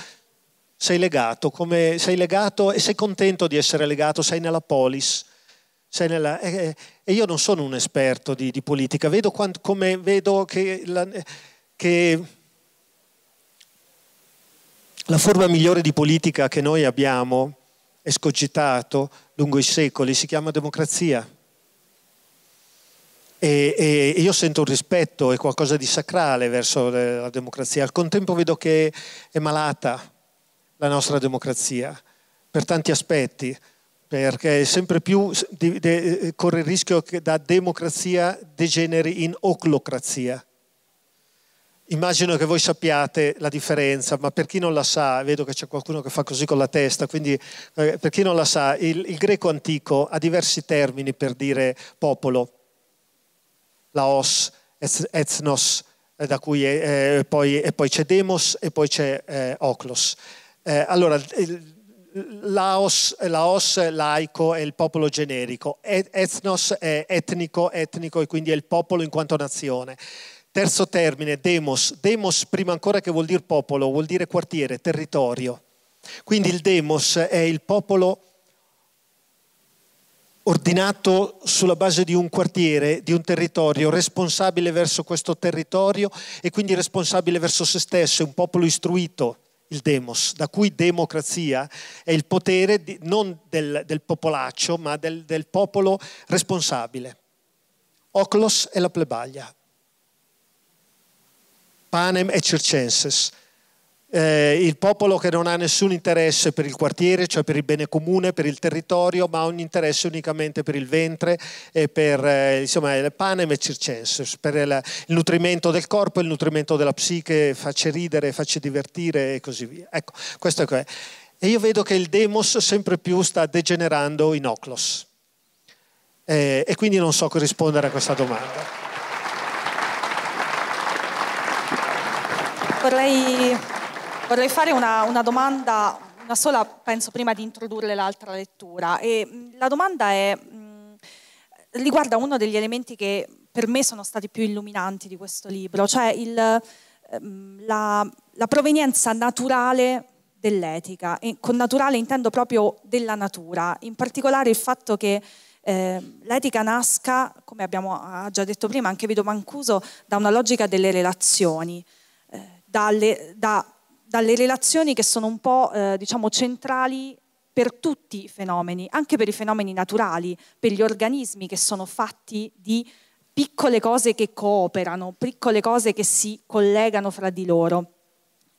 sei legato, come, sei legato e sei contento di essere legato, sei nella polis. Sei nella, e, e io non sono un esperto di, di politica, vedo, quant, come, vedo che... La, che la forma migliore di politica che noi abbiamo escogitato lungo i secoli, si chiama democrazia. E, e, io sento un rispetto e qualcosa di sacrale verso la democrazia. Al contempo vedo che è malata la nostra democrazia per tanti aspetti, perché sempre più de, de, corre il rischio che da democrazia degeneri in oclocrazia, Immagino che voi sappiate la differenza, ma per chi non la sa, vedo che c'è qualcuno che fa così con la testa, quindi eh, per chi non la sa, il, il, greco antico ha diversi termini per dire popolo, laos, etnos, eh, da cui eh, poi, e poi c'è demos e poi c'è eh, oclos. allora, il, Laos, Laos, laico è il popolo generico, etnos è etnico, etnico e quindi è il popolo in quanto nazione. Terzo termine, demos. Demos, prima ancora che vuol dire popolo, vuol dire quartiere, territorio. Quindi il demos è il popolo ordinato sulla base di un quartiere, di un territorio, responsabile verso questo territorio e quindi responsabile verso se stesso, è un popolo istruito, il demos, da cui democrazia è il potere di, non del, del, popolaccio, ma del, del popolo responsabile. Oclos è la plebaglia, panem e circenses. Eh, il popolo che non ha nessun interesse per il quartiere, cioè per il bene comune, per il territorio, ma ha un interesse unicamente per il ventre e per eh, insomma, il panem e circenses, per il, il nutrimento del corpo, il nutrimento della psiche, facce ridere, facce divertire e così via. Ecco, questo è. E io vedo che il demos sempre più sta degenerando in oclos. Eh, e quindi non so rispondere a questa domanda. vorrei, vorrei fare una, una, domanda, una sola penso prima di introdurre l'altra lettura. E la domanda è, riguarda uno degli elementi che per me sono stati più illuminanti di questo libro, cioè il, ehm, la, la provenienza naturale dell'etica, e con naturale intendo proprio della natura, in particolare il fatto che ehm, l'etica nasca, come abbiamo ah, già detto prima, anche Vito Mancuso, da una logica delle relazioni dalle, da, dalle relazioni che sono un po' eh, diciamo, centrali per tutti i fenomeni, anche per i fenomeni naturali, per gli organismi che sono fatti di piccole cose che cooperano, piccole cose che si collegano fra di loro.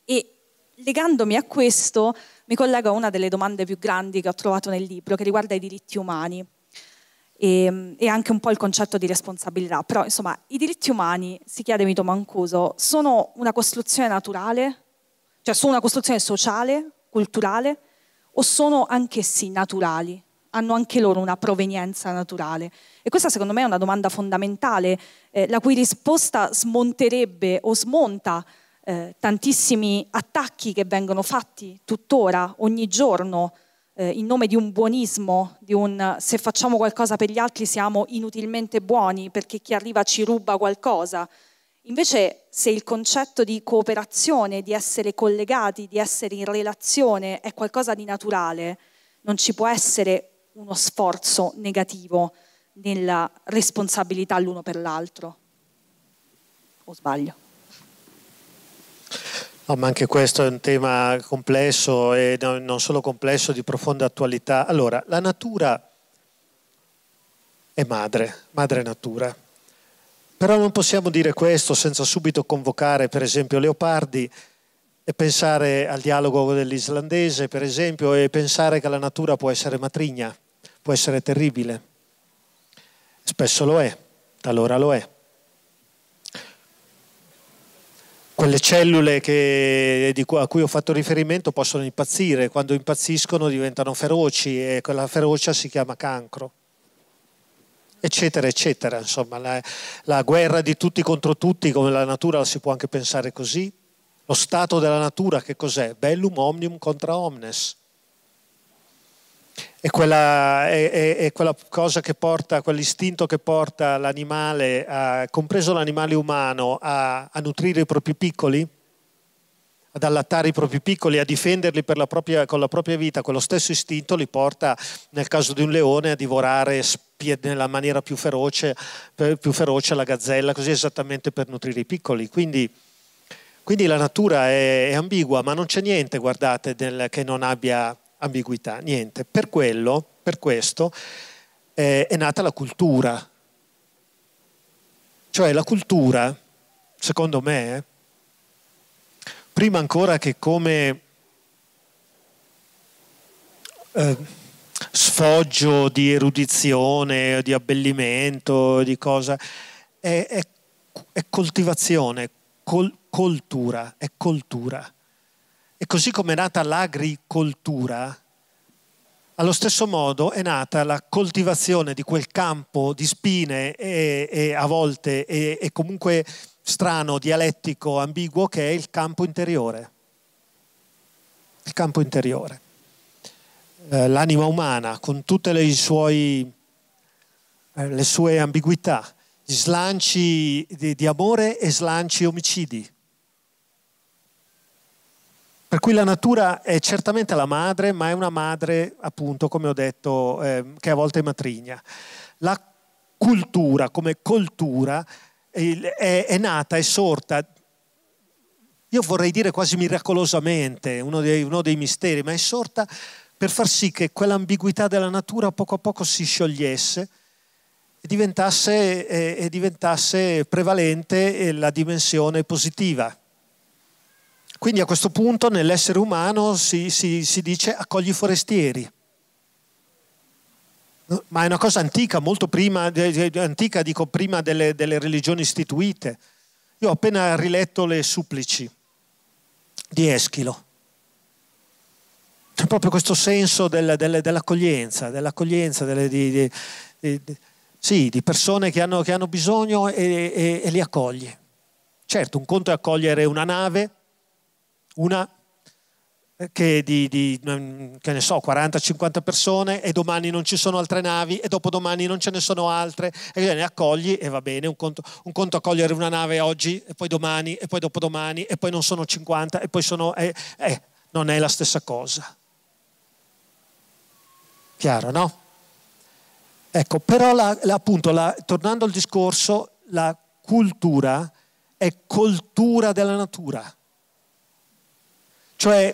E legandomi a questo mi collego a una delle domande più grandi che ho trovato nel libro, che riguarda i diritti umani e, e, anche un po' il concetto di responsabilità. Però insomma i diritti umani, si chiede Mito Mancuso, sono una costruzione naturale, cioè sono una costruzione sociale, culturale, o sono anch'essi naturali? Hanno anche loro una provenienza naturale? E questa secondo me è una domanda fondamentale, eh, la cui risposta smonterebbe o smonta eh, tantissimi attacchi che vengono fatti tuttora, ogni giorno, eh, in nome di un buonismo, di un se facciamo qualcosa per gli altri siamo inutilmente buoni perché chi arriva ci ruba qualcosa. Invece se il concetto di cooperazione, di essere collegati, di essere in relazione è qualcosa di naturale, non ci può essere uno sforzo negativo nella responsabilità l'uno per l'altro. O sbaglio? No, ma anche questo è un tema complesso e non solo complesso, di profonda attualità. Allora, la natura è madre, madre natura. Però non possiamo dire questo senza subito convocare, per esempio, Leopardi e pensare al dialogo dell'islandese, per esempio, e pensare che la natura può essere matrigna, può essere terribile. Spesso lo è, talora lo è. quelle cellule che, a cui ho fatto riferimento possono impazzire, quando impazziscono diventano feroci e quella ferocia si chiama cancro, eccetera, eccetera. Insomma, la, la, guerra di tutti contro tutti, come la natura la si può anche pensare così. Lo stato della natura che cos'è? Bellum omnium contra omnes è quella, è, è, è quella, cosa che porta, quell'istinto che porta l'animale, a, compreso l'animale umano, a, a, nutrire i propri piccoli, ad allattare i propri piccoli, a difenderli la propria, con la propria vita. Quello stesso istinto li porta, nel caso di un leone, a divorare nella maniera più feroce, più feroce la gazzella, così esattamente per nutrire i piccoli. Quindi, quindi la natura è, ambigua, ma non c'è niente, guardate, del, che non abbia ambiguità, niente. Per quello, per questo, eh, è nata la cultura. Cioè la cultura, secondo me, eh, prima ancora che come eh, sfoggio di erudizione, di abbellimento, di cosa, è, è, è coltivazione, col, coltura, è cultura. E così come è nata l'agricoltura, allo stesso modo è nata la coltivazione di quel campo di spine e, e a volte e, e comunque strano, dialettico, ambiguo che è il campo interiore. Il campo interiore. Eh, l'anima umana con tutte le, suoi, eh, le sue ambiguità, slanci di, di amore e slanci omicidi per cui la natura è certamente la madre, ma è una madre, appunto, come ho detto, eh, che a volte è matrigna. La cultura come cultura è, è nata, è sorta io vorrei dire quasi miracolosamente, uno dei, uno dei, misteri, ma è sorta per far sì che quell'ambiguità della natura poco a poco si sciogliesse e diventasse, e, e diventasse prevalente la dimensione positiva. Quindi a questo punto nell'essere umano si, si, si dice accogli i forestieri. Ma è una cosa antica, molto prima, antica dico prima delle, delle religioni istituite. Io ho appena riletto le supplici di Eschilo. C'è proprio questo senso del, del, dell'accoglienza, dell'accoglienza delle, di, di, di, sì, di, persone che hanno, che hanno bisogno e, e, e li accoglie. Certo, un conto è accogliere una nave, una eh, che di, di mm, che ne so, 40-50 persone e domani non ci sono altre navi e dopodomani non ce ne sono altre e ne accogli e va bene, un conto, un conto accogliere una nave oggi e poi domani e poi dopodomani e poi non sono 50 e poi sono... Eh, eh, non è la stessa cosa. Chiaro, no? Ecco, però la, la, appunto, la, tornando al discorso, la cultura è coltura della natura cioè,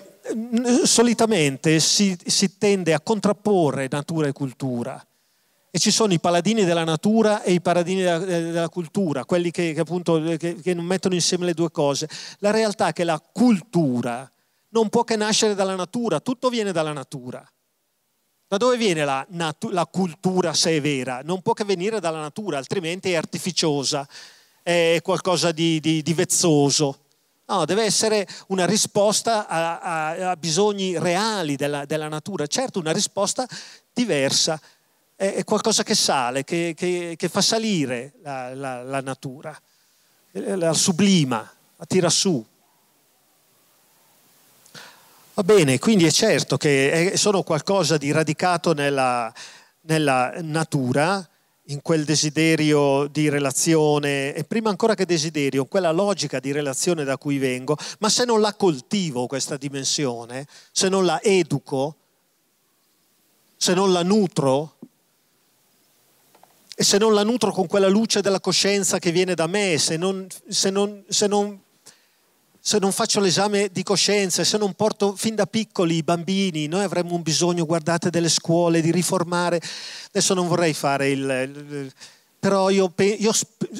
solitamente si, si tende a contrapporre natura e cultura. E ci sono i paladini della natura e i paladini della, eh, della cultura, quelli che, che appunto eh, che, che non mettono insieme le due cose. La realtà è che la cultura non può che nascere dalla natura, tutto viene dalla natura. Da dove viene la, natu- la cultura se è vera? Non può che venire dalla natura, altrimenti è artificiosa, è qualcosa di, di, di vezzoso. No, deve essere una risposta a, a, a bisogni reali della, della, natura, certo una risposta diversa, è, è qualcosa che sale, che, che, che fa salire la, la, la natura, eh, la sublima, la tira su. Va bene, quindi è certo che è, sono qualcosa di radicato nella, nella natura, in quel desiderio di relazione e prima ancora che desiderio, in quella logica di relazione da cui vengo, ma se non la coltivo questa dimensione, se non la educo, se non la nutro e se non la nutro con quella luce della coscienza che viene da me, se non, se non, se non se non faccio l'esame di coscienza, se non porto fin da piccoli i bambini, noi avremmo un bisogno, guardate, delle scuole, di riformare. Adesso non vorrei fare il... Però io, io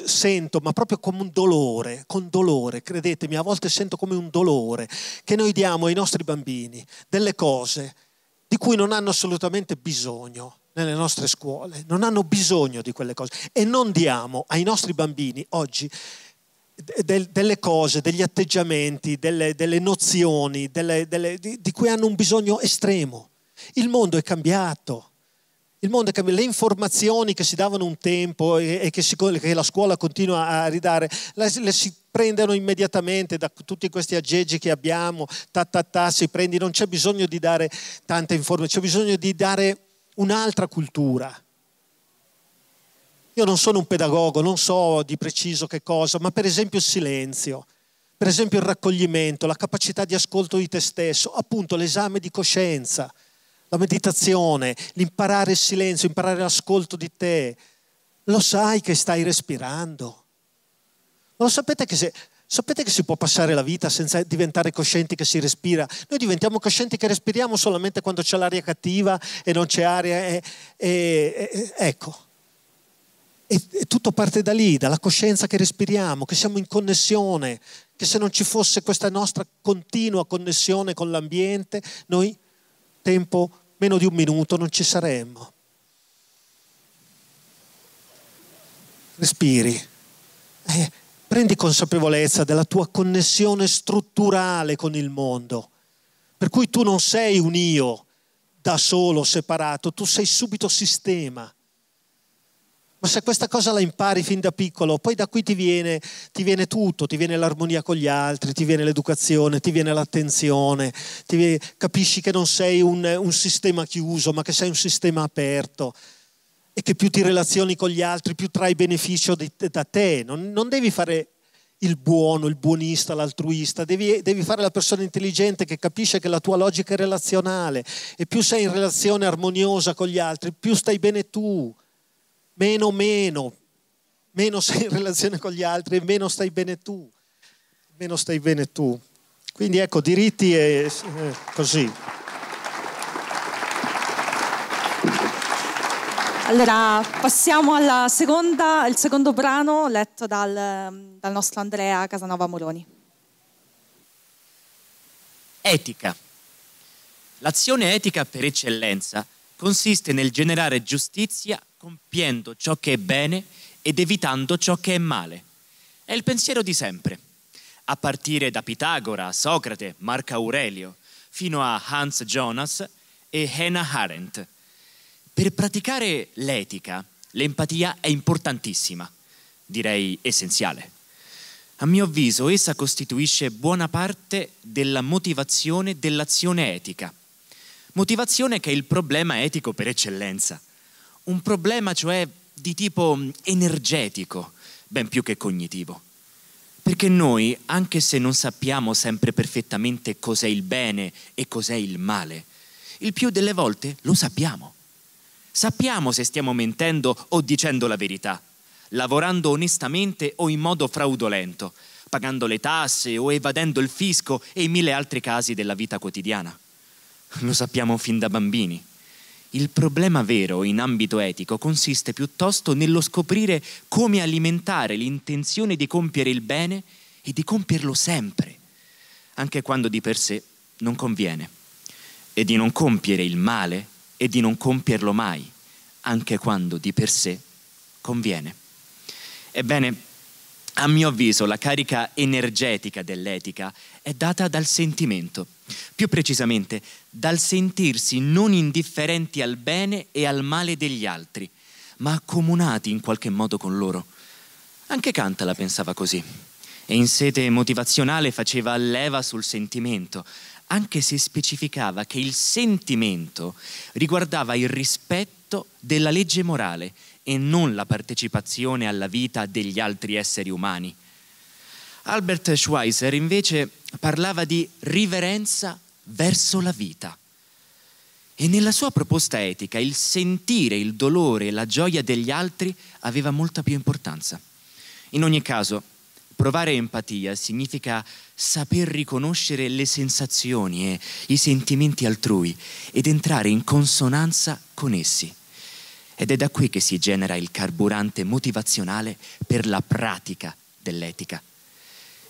sento, ma proprio come un dolore, con dolore, credetemi, a volte sento come un dolore che noi diamo ai nostri bambini delle cose di cui non hanno assolutamente bisogno nelle nostre scuole, non hanno bisogno di quelle cose e non diamo ai nostri bambini oggi del, delle cose, degli atteggiamenti, delle, delle nozioni delle, di, di, cui hanno un bisogno estremo. Il mondo è cambiato. Il mondo è cambiato. Le informazioni che si davano un tempo e, e che, si, che, la scuola continua a ridare, le, le si prendono immediatamente da tutti questi aggeggi che abbiamo, ta, ta, ta, si prendi, non c'è bisogno di dare tante informazioni, c'è bisogno di dare un'altra cultura io non sono un pedagogo, non so di preciso che cosa, ma per esempio il silenzio, per esempio il raccoglimento, la capacità di ascolto di te stesso, appunto l'esame di coscienza, la meditazione, l'imparare il silenzio, imparare l'ascolto di te. Lo sai che stai respirando. lo sapete che se, Sapete che si può passare la vita senza diventare coscienti che si respira? Noi diventiamo coscienti che respiriamo solamente quando c'è l'aria cattiva e non c'è aria. E, e, e, ecco, e, e tutto parte da lì, dalla coscienza che respiriamo, che siamo in connessione, che se non ci fosse questa nostra continua connessione con l'ambiente, noi tempo meno di un minuto non ci saremmo. Respiri. Eh, prendi consapevolezza della tua connessione strutturale con il mondo, per cui tu non sei un io da solo, separato, tu sei subito sistema, ma se questa cosa la impari fin da piccolo, poi da qui ti viene, ti viene tutto, ti viene l'armonia con gli altri, ti viene l'educazione, ti viene l'attenzione, ti viene, capisci che non sei un, un sistema chiuso, ma che sei un sistema aperto e che più ti relazioni con gli altri, più trai beneficio di, da te. Non, non, devi fare il buono, il buonista, l'altruista, devi, devi fare la persona intelligente che capisce che la tua logica è relazionale e più sei in relazione armoniosa con gli altri, più stai bene tu meno meno, meno sei in relazione con gli altri, meno stai bene tu, meno stai bene tu. Quindi ecco, diritti è eh, così. Allora, passiamo al secondo brano letto dal, dal nostro Andrea Casanova Moroni. Etica. L'azione etica per eccellenza consiste nel generare giustizia compiendo ciò che è bene ed evitando ciò che è male. È il pensiero di sempre, a partire da Pitagora, Socrate, Marco Aurelio, fino a Hans Jonas e Hannah Arendt. Per praticare l'etica, l'empatia è importantissima, direi essenziale. A mio avviso, essa costituisce buona parte della motivazione dell'azione etica, motivazione che è il problema etico per eccellenza un problema cioè di tipo mm, energetico, ben più che cognitivo. Perché noi, anche se non sappiamo sempre perfettamente cos'è il bene e cos'è il male, il più delle volte lo sappiamo. Sappiamo se stiamo mentendo o dicendo la verità, lavorando onestamente o in modo fraudolento, pagando le tasse o evadendo il fisco e i mille altri casi della vita quotidiana. Lo sappiamo fin da bambini. Il problema vero in ambito etico consiste piuttosto nello scoprire come alimentare l'intenzione di compiere il bene e di compierlo sempre, anche quando di per sé non conviene, e di non compiere il male e di non compierlo mai, anche quando di per sé conviene. Ebbene, a mio avviso la carica energetica dell'etica è data dal sentimento più precisamente, dal sentirsi non indifferenti al bene e al male degli altri, ma accomunati in qualche modo con loro. Anche Kant la pensava così e in sede motivazionale faceva leva sul sentimento, anche se specificava che il sentimento riguardava il rispetto della legge morale e non la partecipazione alla vita degli altri esseri umani. Albert Schweitzer invece parlava di riverenza verso la vita. E nella sua proposta etica il sentire il dolore e la gioia degli altri aveva molta più importanza. In ogni caso, provare empatia significa saper riconoscere le sensazioni e i sentimenti altrui ed entrare in consonanza con essi. Ed è da qui che si genera il carburante motivazionale per la pratica dell'etica.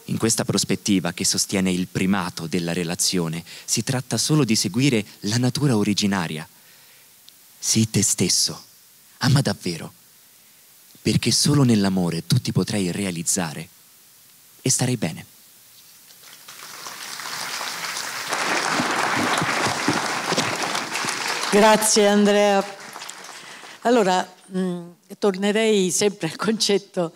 In questa prospettiva che sostiene il primato della relazione, si tratta solo di seguire la natura originaria. Sii te stesso, ama davvero, perché solo nell'amore tu ti potrai realizzare e starei bene. Grazie Andrea. Allora, mh, mm, tornerei sempre al concetto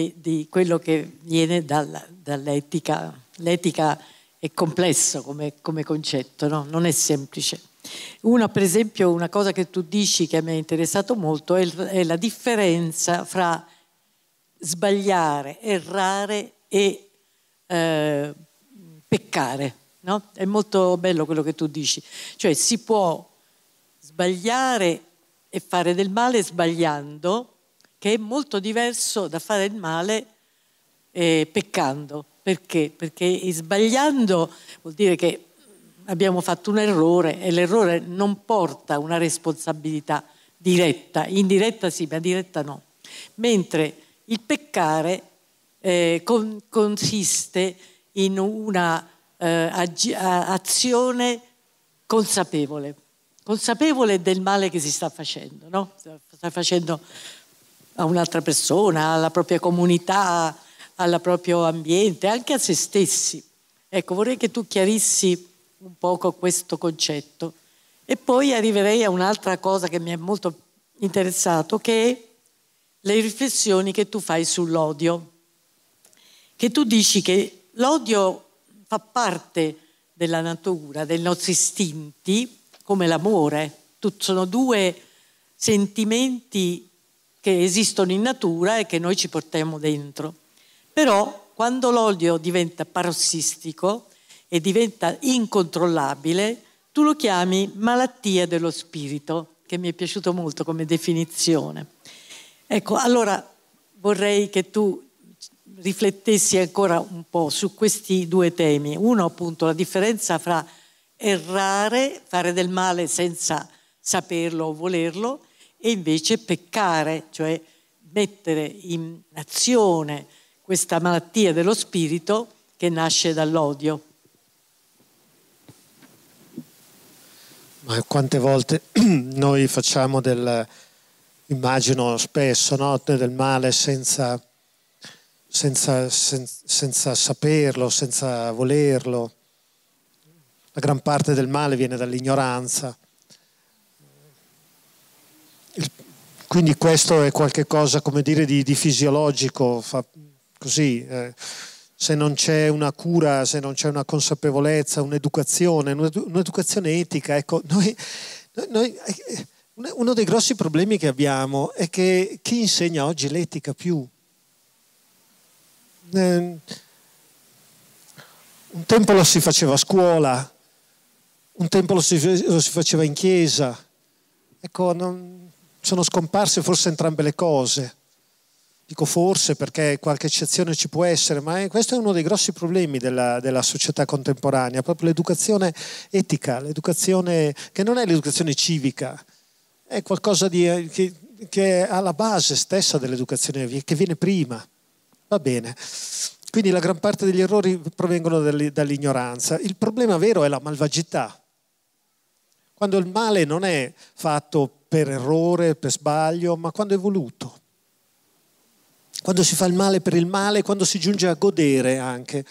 di, di quello che viene dal, dall'etica. L'etica è complesso come, come concetto, no? non è semplice. Una, per esempio, una cosa che tu dici che mi ha interessato molto è, è la differenza fra sbagliare, errare e eh, peccare. No? È molto bello quello che tu dici. Cioè si può sbagliare e fare del male sbagliando, che è molto diverso da fare il male eh, peccando. Perché? Perché sbagliando vuol dire che abbiamo fatto un errore e l'errore non porta una responsabilità diretta, indiretta sì, ma diretta no. Mentre il peccare eh, con, consiste in una eh, azione consapevole, consapevole del male che si sta facendo, no? sta facendo a un'altra persona, alla propria comunità, al proprio ambiente, anche a se stessi. Ecco, vorrei che tu chiarissi un poco questo concetto. E poi arriverei a un'altra cosa che mi è molto interessato, che è le riflessioni che tu fai sull'odio. Che tu dici che l'odio fa parte della natura, dei nostri istinti, come l'amore. Sono due sentimenti che esistono in natura e che noi ci portiamo dentro. Però quando l'olio diventa parossistico e diventa incontrollabile, tu lo chiami malattia dello spirito, che mi è piaciuto molto come definizione. Ecco, allora vorrei che tu riflettessi ancora un po' su questi due temi. Uno appunto la differenza fra errare, fare del male senza saperlo o volerlo, e invece peccare, cioè mettere in azione questa malattia dello spirito che nasce dall'odio. Ma quante volte noi facciamo del, immagino spesso, no? del male senza, senza, sen, senza saperlo, senza volerlo. La gran parte del male viene dall'ignoranza Quindi questo è qualcosa come dire di, di fisiologico, fa così. Eh, se non c'è una cura, se non c'è una consapevolezza, un'educazione, un'educazione etica, ecco, noi, noi, eh, uno dei grossi problemi che abbiamo è che chi insegna oggi l'etica più? Ehm, un tempo lo si faceva a scuola, un tempo lo si, lo si faceva in chiesa. Ecco, non, sono scomparse forse entrambe le cose. Dico forse perché qualche eccezione ci può essere, ma è, questo è uno dei grossi problemi della, della, società contemporanea, proprio l'educazione etica, l'educazione che non è l'educazione civica, è qualcosa di, eh, che, che è alla base stessa dell'educazione, che viene prima. Va bene. Quindi la gran parte degli errori provengono dall'ignoranza. Il problema vero è la malvagità quando il male non è fatto per errore, per sbaglio, ma quando è voluto. Quando si fa il male per il male, quando si giunge a godere anche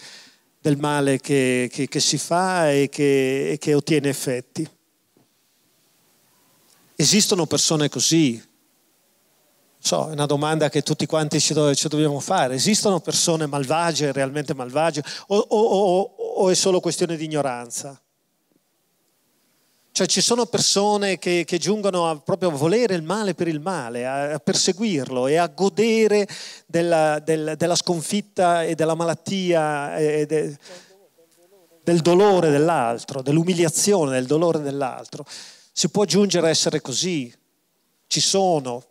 del male che, che, che si fa e che, e che ottiene effetti. Esistono persone così, So, è una domanda che tutti quanti ci, do, ci, dobbiamo fare. Esistono persone malvagie, realmente malvagie, o, o, o, o è solo questione di ignoranza? Cioè ci sono persone che, che giungono a proprio a volere il male per il male, a, a perseguirlo e a godere della, del, della, sconfitta e della malattia, e de, del dolore dell'altro, dell'umiliazione, del dolore dell'altro. Si può giungere a essere così, ci sono.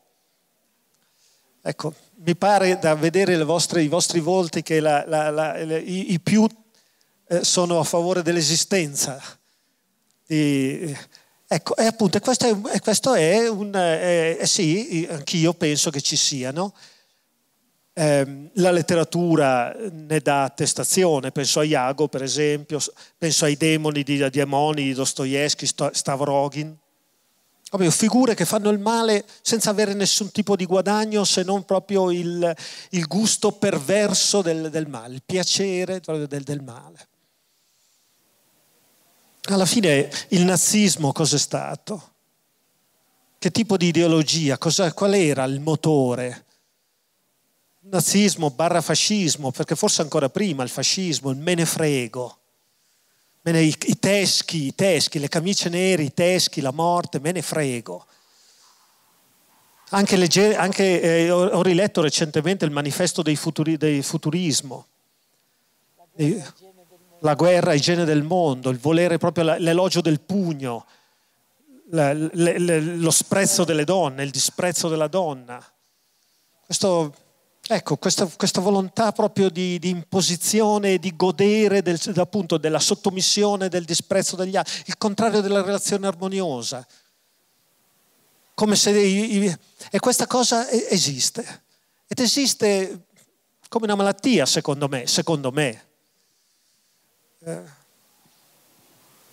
Ecco, mi pare da vedere vostre, i vostri volti che la, la, la, i, i più eh, sono a favore dell'esistenza e, ecco, e appunto, questo è, questo è un... È, eh, eh, eh, sì, anch'io penso che ci siano. Ehm, la letteratura ne dà attestazione, penso a Iago per esempio, penso ai demoni di Diamoni, di Dostoevsky, Stavrogin, proprio figure che fanno il male senza avere nessun tipo di guadagno se non proprio il, il gusto perverso del, del male, il piacere del, del male alla fine il nazismo cos'è stato? Che tipo di ideologia? Cosa, qual era il motore? Nazismo barra fascismo, perché forse ancora prima il fascismo, il menefrego, me i, i, teschi, i teschi, le camicie nere, i teschi, la morte, menefrego. Anche, legge, anche eh, ho, ho riletto recentemente il manifesto dei futuri, dei futurismo. La la guerra, il genere del mondo, il volere proprio l'elogio del pugno, lo sprezzo delle donne, il disprezzo della donna. Questo, ecco, questa, questa, volontà proprio di, di imposizione, di godere del, appunto, della sottomissione, del disprezzo degli altri, il contrario della relazione armoniosa. Come Se, e questa cosa esiste. Ed esiste come una malattia, secondo me, secondo me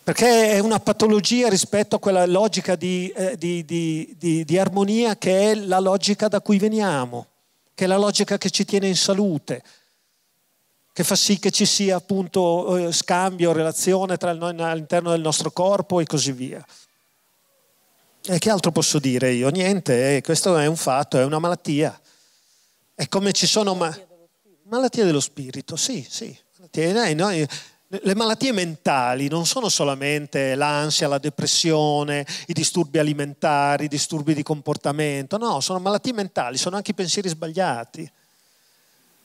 perché è una patologia rispetto a quella logica di, eh, di, di, di, armonia che è la logica da cui veniamo, che è la logica che ci tiene in salute, che fa sì che ci sia appunto eh, scambio, relazione tra noi all'interno del nostro corpo e così via. E che altro posso dire io? Niente, eh, questo è un fatto, è una malattia. È come ci sono... Ma- malattie dello spirito, sì, sì. Eh, noi, le malattie mentali non sono solamente l'ansia, la depressione, i disturbi alimentari, i disturbi di comportamento, no, sono malattie mentali, sono anche i pensieri sbagliati.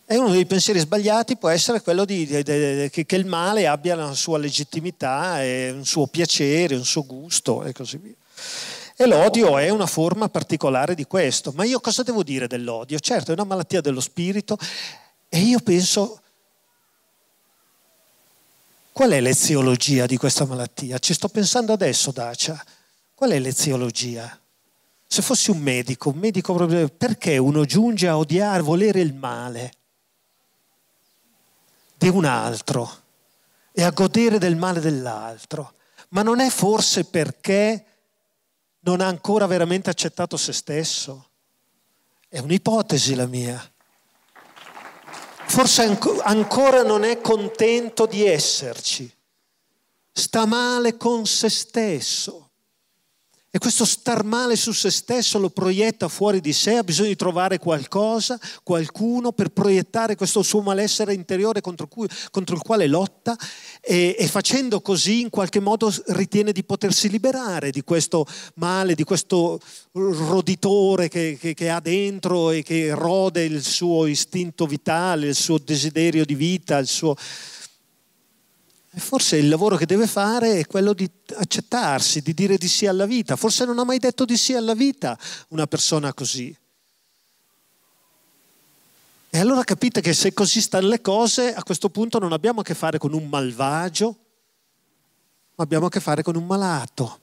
E uno dei pensieri sbagliati può essere quello di, di, di, che, che il male abbia la sua legittimità, un suo piacere, un suo gusto e così via. E l'odio è una forma particolare di questo. Ma io cosa devo dire dell'odio? Certo, è una malattia dello spirito e io penso Qual è l'eziologia di questa malattia? Ci sto pensando adesso, Dacia. Qual è l'eziologia? Se fossi un medico, un medico proprio, perché uno giunge a odiare, a volere il male di un altro e a godere del male dell'altro? Ma non è forse perché non ha ancora veramente accettato se stesso? È un'ipotesi la mia forse ancora non è contento di esserci, sta male con se stesso. E questo star male su se stesso lo proietta fuori di sé, ha bisogno di trovare qualcosa, qualcuno per proiettare questo suo malessere interiore contro, cui, contro il quale lotta e, e facendo così in qualche modo ritiene di potersi liberare di questo male, di questo roditore che, che, che ha dentro e che rode il suo istinto vitale, il suo desiderio di vita, il suo e forse il lavoro che deve fare è quello di accettarsi, di dire di sì alla vita. Forse non ha mai detto di sì alla vita una persona così. E allora capite che se così stanno le cose, a questo punto non abbiamo a che fare con un malvagio, ma abbiamo a che fare con un malato.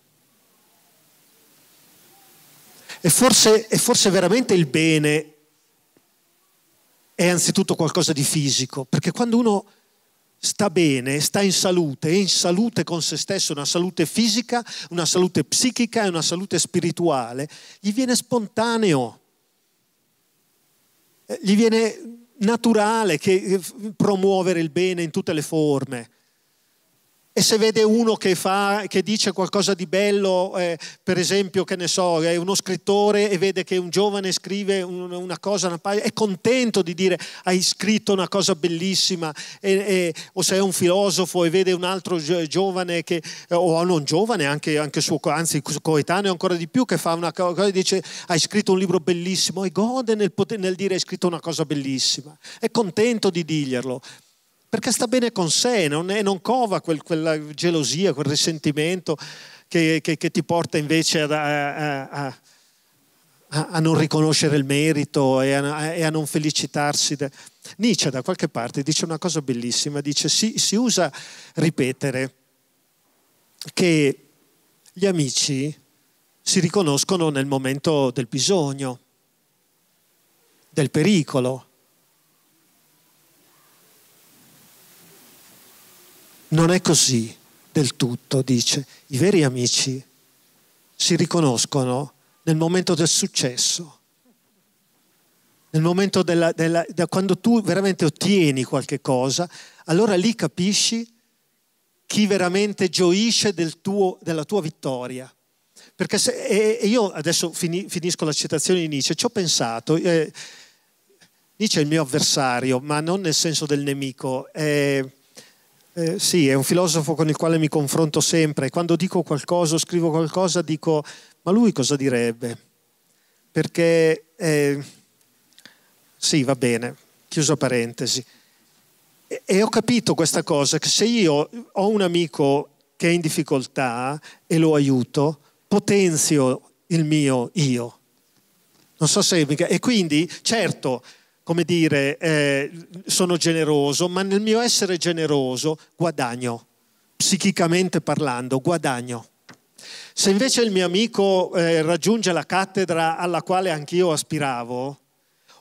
E forse, e forse veramente il bene è anzitutto qualcosa di fisico, perché quando uno sta bene, sta in salute, è in salute con se stesso, una salute fisica, una salute psichica e una salute spirituale, gli viene spontaneo, eh, gli viene naturale che eh, promuovere il bene in tutte le forme e se vede uno che, fa, che dice qualcosa di bello, eh, per esempio, che ne so, è uno scrittore e vede che un giovane scrive una cosa, una pagina, è contento di dire hai scritto una cosa bellissima, e, e, o se è un filosofo e vede un altro giovane, che, eh, o non giovane, anche, anche suo, anzi coetaneo ancora di più, che fa una cosa e dice hai scritto un libro bellissimo e gode nel, poter, nel dire hai scritto una cosa bellissima, è contento di dirglielo, perché sta bene con sé non, e non cova quel, quella gelosia, quel risentimento che, che, che ti porta invece ad, a, a, a, a, non riconoscere il merito e a, e non felicitarsi. De... Nietzsche da qualche parte dice una cosa bellissima, dice si, si usa ripetere che gli amici si riconoscono nel momento del bisogno, del pericolo, Non è così del tutto, dice. I veri amici si riconoscono nel momento del successo, nel momento della, della, da quando tu veramente ottieni qualche cosa, allora lì capisci chi veramente gioisce del tuo, della tua vittoria. Perché se, e, e io adesso fini, finisco la citazione di Nietzsche, ci ho pensato, eh, Nietzsche è il mio avversario, ma non nel senso del nemico. Eh, eh, sì, è un filosofo con il quale mi confronto sempre. Quando dico qualcosa, scrivo qualcosa, dico, ma lui cosa direbbe? Perché, eh, sì, va bene, chiuso parentesi. E, e ho capito questa cosa, che se io ho un amico che è in difficoltà e lo aiuto, potenzio il mio io. Non so se... E quindi, certo, come dire, eh, sono generoso, ma nel mio essere generoso guadagno, psichicamente parlando, guadagno. Se invece il mio amico eh, raggiunge la cattedra alla quale anch'io aspiravo,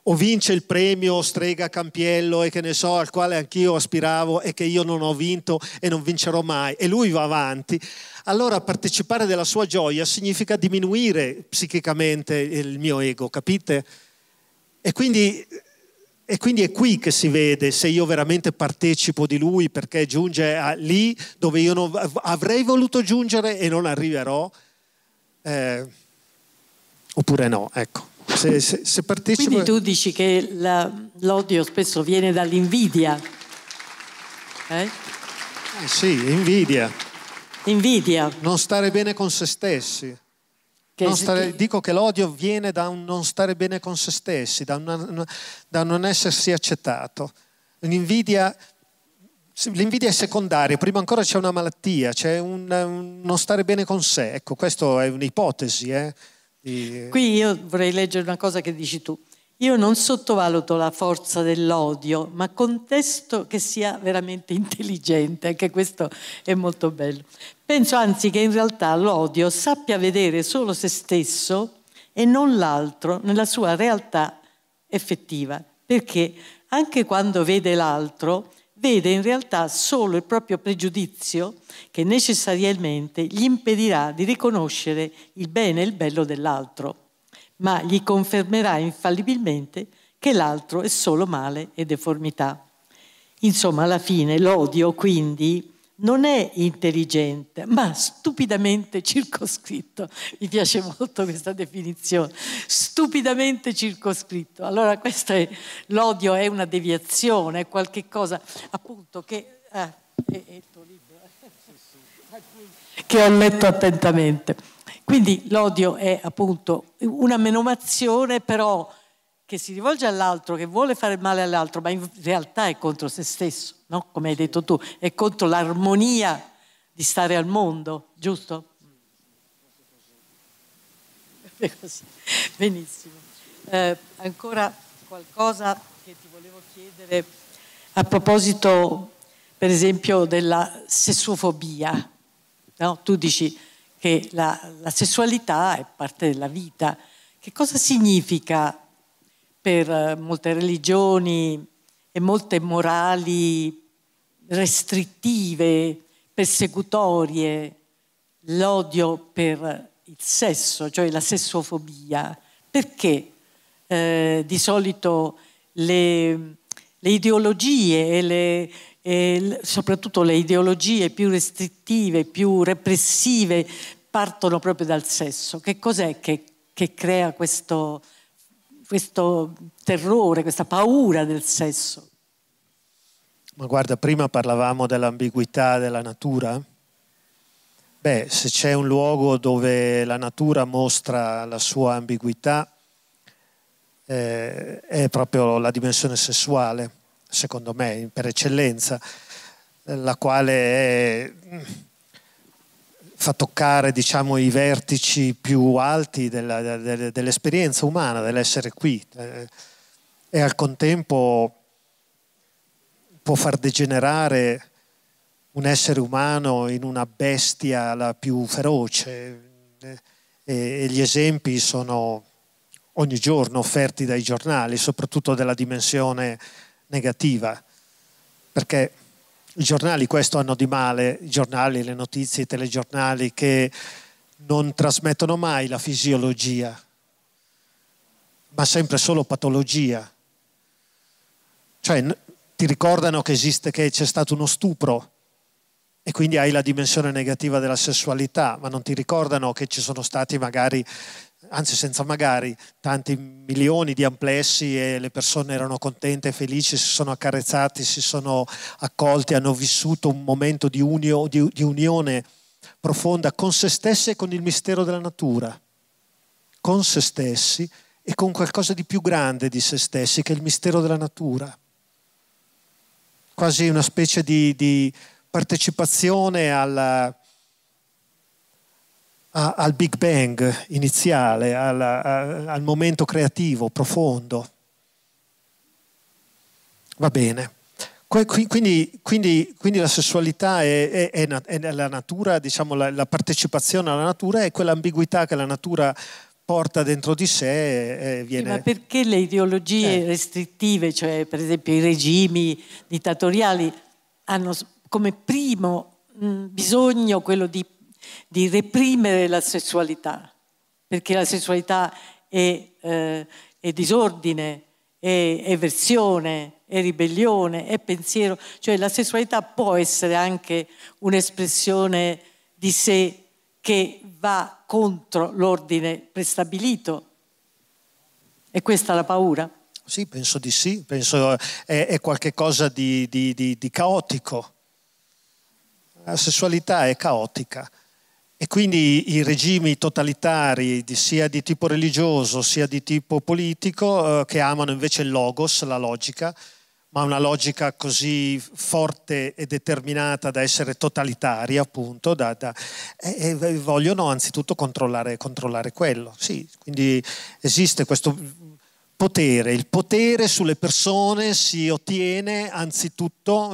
o vince il premio Strega Campiello e che ne so, al quale anch'io aspiravo e che io non ho vinto e non vincerò mai, e lui va avanti, allora partecipare della sua gioia significa diminuire psichicamente il mio ego, capite? E quindi e quindi è qui che si vede se io veramente partecipo di lui perché giunge a, lì dove io non, avrei voluto giungere e non arriverò, eh, oppure no, ecco. Se, se, se partecipo... Quindi tu dici che la, l'odio spesso viene dall'invidia. Eh? Eh sì, invidia. Invidia. Non stare bene con se stessi. Stare, dico che l'odio viene da un non stare bene con se stessi, da, una, da non essersi accettato. L'invidia, l'invidia, è secondaria, prima ancora c'è una malattia, c'è un, un non stare bene con sé. Ecco, questa è un'ipotesi. Eh, di... Qui io vorrei leggere una cosa che dici tu. Io non sottovaluto la forza dell'odio, ma contesto che sia veramente intelligente, anche questo è molto bello. Penso anzi che in realtà l'odio sappia vedere solo se stesso e non l'altro nella sua realtà effettiva, perché anche quando vede l'altro vede in realtà solo il proprio pregiudizio che necessariamente gli impedirà di riconoscere il bene e il bello dell'altro ma gli confermerà infallibilmente che l'altro è solo male e deformità. Insomma, alla fine l'odio quindi non è intelligente, ma stupidamente circoscritto. Mi piace molto questa definizione. Stupidamente circoscritto. Allora, questo è, l'odio è una deviazione, è qualcosa appunto che... Ah, è, è il tuo libro. Eh. che ho letto attentamente. Quindi l'odio è appunto una menomazione però che si rivolge all'altro, che vuole fare male all'altro, ma in realtà è contro se stesso, no? come hai detto tu, è contro l'armonia di stare al mondo, giusto? Benissimo. Eh, ancora qualcosa che ti volevo chiedere a proposito, per esempio, della sessofobia. No? Tu dici che la, la sessualità è parte della vita. Che cosa significa per eh, molte religioni e molte morali restrittive, persecutorie, l'odio per il sesso, cioè la sessofobia? Perché eh, di solito le, le ideologie e le e soprattutto le ideologie più restrittive, più repressive, partono proprio dal sesso. Che cos'è che, che crea questo, questo terrore, questa paura del sesso? Ma guarda, prima parlavamo dell'ambiguità della natura. Beh, se c'è un luogo dove la natura mostra la sua ambiguità, eh, è proprio la dimensione sessuale secondo me, per eccellenza, la quale è, fa toccare diciamo, i vertici più alti della, dell'esperienza umana, dell'essere qui eh, e al contempo può far degenerare un essere umano in una bestia la più feroce e, gli esempi sono ogni giorno offerti dai giornali, soprattutto della dimensione negativa, perché i giornali questo hanno di male, i giornali, le notizie, i telegiornali che non trasmettono mai la fisiologia, ma sempre solo patologia. Cioè ti ricordano che esiste, che c'è stato uno stupro e quindi hai la dimensione negativa della sessualità, ma non ti ricordano che ci sono stati magari anzi senza magari, tanti milioni di amplessi e le persone erano contente, felici, si sono accarezzati, si sono accolti, hanno vissuto un momento di, unio, di, di unione profonda con se stesse e con il mistero della natura, con se stessi e con qualcosa di più grande di se stessi che è il mistero della natura. Quasi una specie di, di partecipazione alla al Big Bang iniziale, al, al momento creativo profondo. Va bene. Quindi, quindi, quindi, la sessualità è, è, è la natura, diciamo, la, la, partecipazione alla natura è quell'ambiguità che la natura porta dentro di sé. E viene... Sì, ma perché le ideologie eh. restrittive, cioè per esempio i regimi dittatoriali, hanno come primo bisogno quello di di reprimere la sessualità, perché la sessualità è, eh, è disordine, è eversione, è ribellione, è pensiero, cioè la sessualità può essere anche un'espressione di sé che va contro l'ordine prestabilito. E questa è la paura? Sì, penso di sì, penso eh, è, è qualcosa di, di, di, di caotico. La sessualità è caotica. E quindi i regimi totalitari sia di tipo religioso sia di tipo politico eh, che amano invece il logos, la logica, ma una logica così forte e determinata da essere totalitaria, appunto, da, da, e, e, vogliono anzitutto controllare, controllare quello. Sì, quindi esiste questo potere, il potere sulle persone si ottiene anzitutto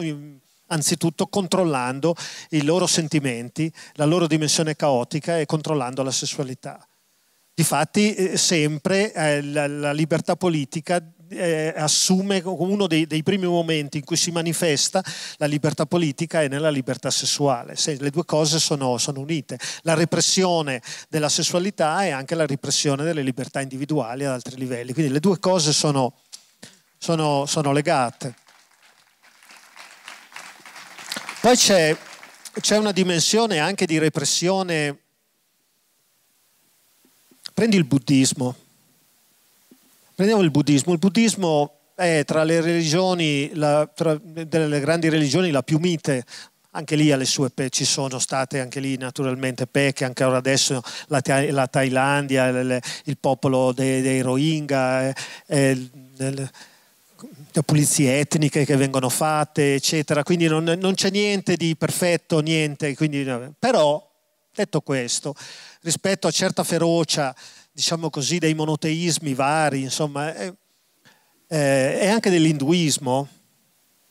anzitutto controllando i loro sentimenti, la loro dimensione caotica e controllando la sessualità. Difatti eh, sempre eh, la, libertà politica eh, assume uno dei, dei, primi momenti in cui si manifesta la libertà politica e nella libertà sessuale. Se, le due cose sono, sono unite. La repressione della sessualità e anche la repressione delle libertà individuali ad altri livelli. Quindi le due cose sono, sono, sono legate. Poi c'è, c'è una dimensione anche di repressione. Prendi il buddismo. Prendiamo il buddismo. Il buddismo è tra le religioni, la, tra, delle grandi religioni, la più mite. Anche lì alle sue pe- ci sono state anche lì naturalmente pecche, anche ora adesso la, la Thailandia, il, il popolo dei, dei Rohingya, eh, eh, pulizie etniche che vengono fatte, eccetera, quindi non, non c'è niente di perfetto, niente, quindi, però detto questo, rispetto a certa ferocia, diciamo così, dei monoteismi vari, insomma, e eh, eh, anche dell'induismo,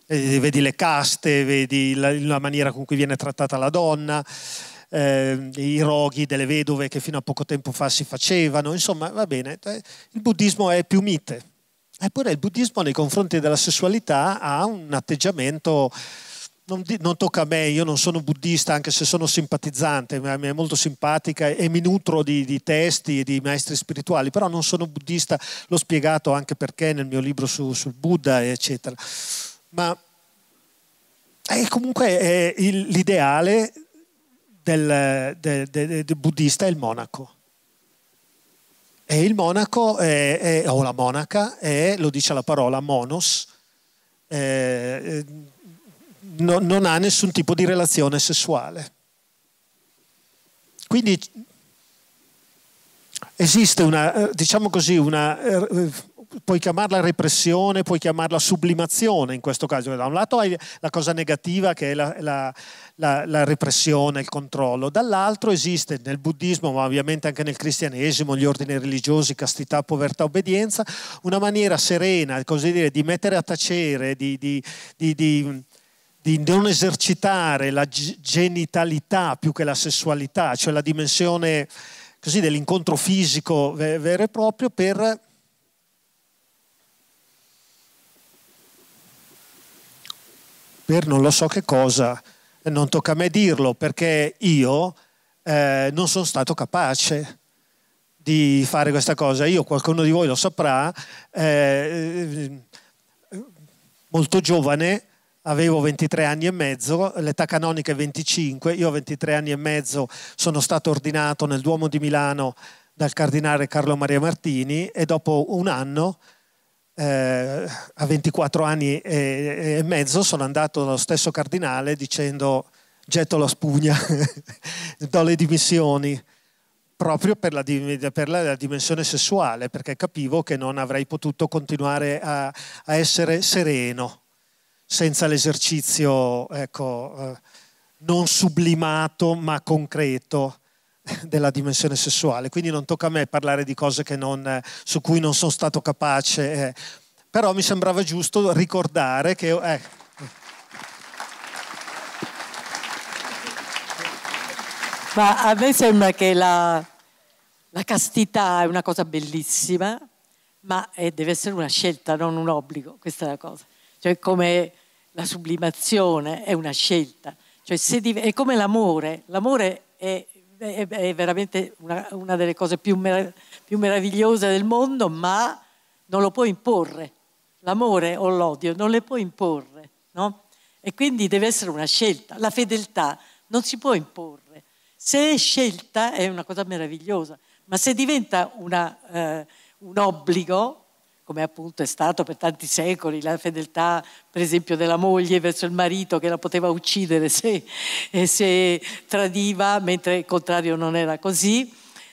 eh, vedi le caste, vedi la, la, maniera con cui viene trattata la donna, eh, i roghi delle vedove che fino a poco tempo fa si facevano, insomma, va bene, eh, il buddismo è più mite Eppure il buddismo nei confronti della sessualità ha un atteggiamento, non, di, non, tocca a me, io non sono buddista anche se sono simpatizzante, mi è molto simpatica e mi nutro di, di testi e di maestri spirituali, però non sono buddista, l'ho spiegato anche perché nel mio libro su, sul Buddha, eccetera. Ma è comunque è il, l'ideale del, del, del, del buddista è il monaco e il monaco, è, è, o la monaca, è, lo dice la parola, monos, eh, no, non ha nessun tipo di relazione sessuale. Quindi esiste una, eh, diciamo così, una eh, puoi chiamarla repressione, puoi chiamarla sublimazione in questo caso. Da un lato hai la cosa negativa che è la, la, la, la repressione, il controllo, dall'altro esiste nel buddismo, ma ovviamente anche nel cristianesimo, gli ordini religiosi, castità, povertà, obbedienza, una maniera serena, così dire, di mettere a tacere, di, di, di, di di non esercitare la genitalità più che la sessualità, cioè la dimensione così, dell'incontro fisico vero e proprio per per non lo so che cosa, non tocca a me dirlo perché io eh, non sono stato capace di fare questa cosa. Io, qualcuno di voi lo saprà, eh, eh molto giovane, avevo 23 anni e mezzo, l'età canonica è 25, io a 23 anni e mezzo sono stato ordinato nel Duomo di Milano dal cardinale Carlo Maria Martini e dopo un anno eh, a 24 anni e, e, mezzo sono andato dallo stesso cardinale dicendo getto la spugna, do le dimissioni, proprio per la, per la, dimensione sessuale, perché capivo che non avrei potuto continuare a, a essere sereno senza l'esercizio ecco, eh, non sublimato ma concreto della dimensione sessuale, quindi non tocca a me parlare di cose non, eh, su cui non sono stato capace, eh. però mi sembrava giusto ricordare che... Eh. Ma a me sembra che la, la castità è una cosa bellissima, ma eh, deve essere una scelta, non un obbligo, questa è la cosa. Cioè come la sublimazione è una scelta, cioè, è come l'amore, l'amore è è, è veramente una, una, delle cose più, merav- più meravigliose del mondo, ma non lo puoi imporre. L'amore o l'odio non le puoi imporre, no? E quindi deve essere una scelta. La fedeltà non si può imporre. Se è scelta è una cosa meravigliosa, ma se diventa una, eh, un obbligo come appunto è stato per tanti secoli, la fedeltà per esempio della moglie verso il marito che la poteva uccidere se, eh, se tradiva, mentre il contrario non era così,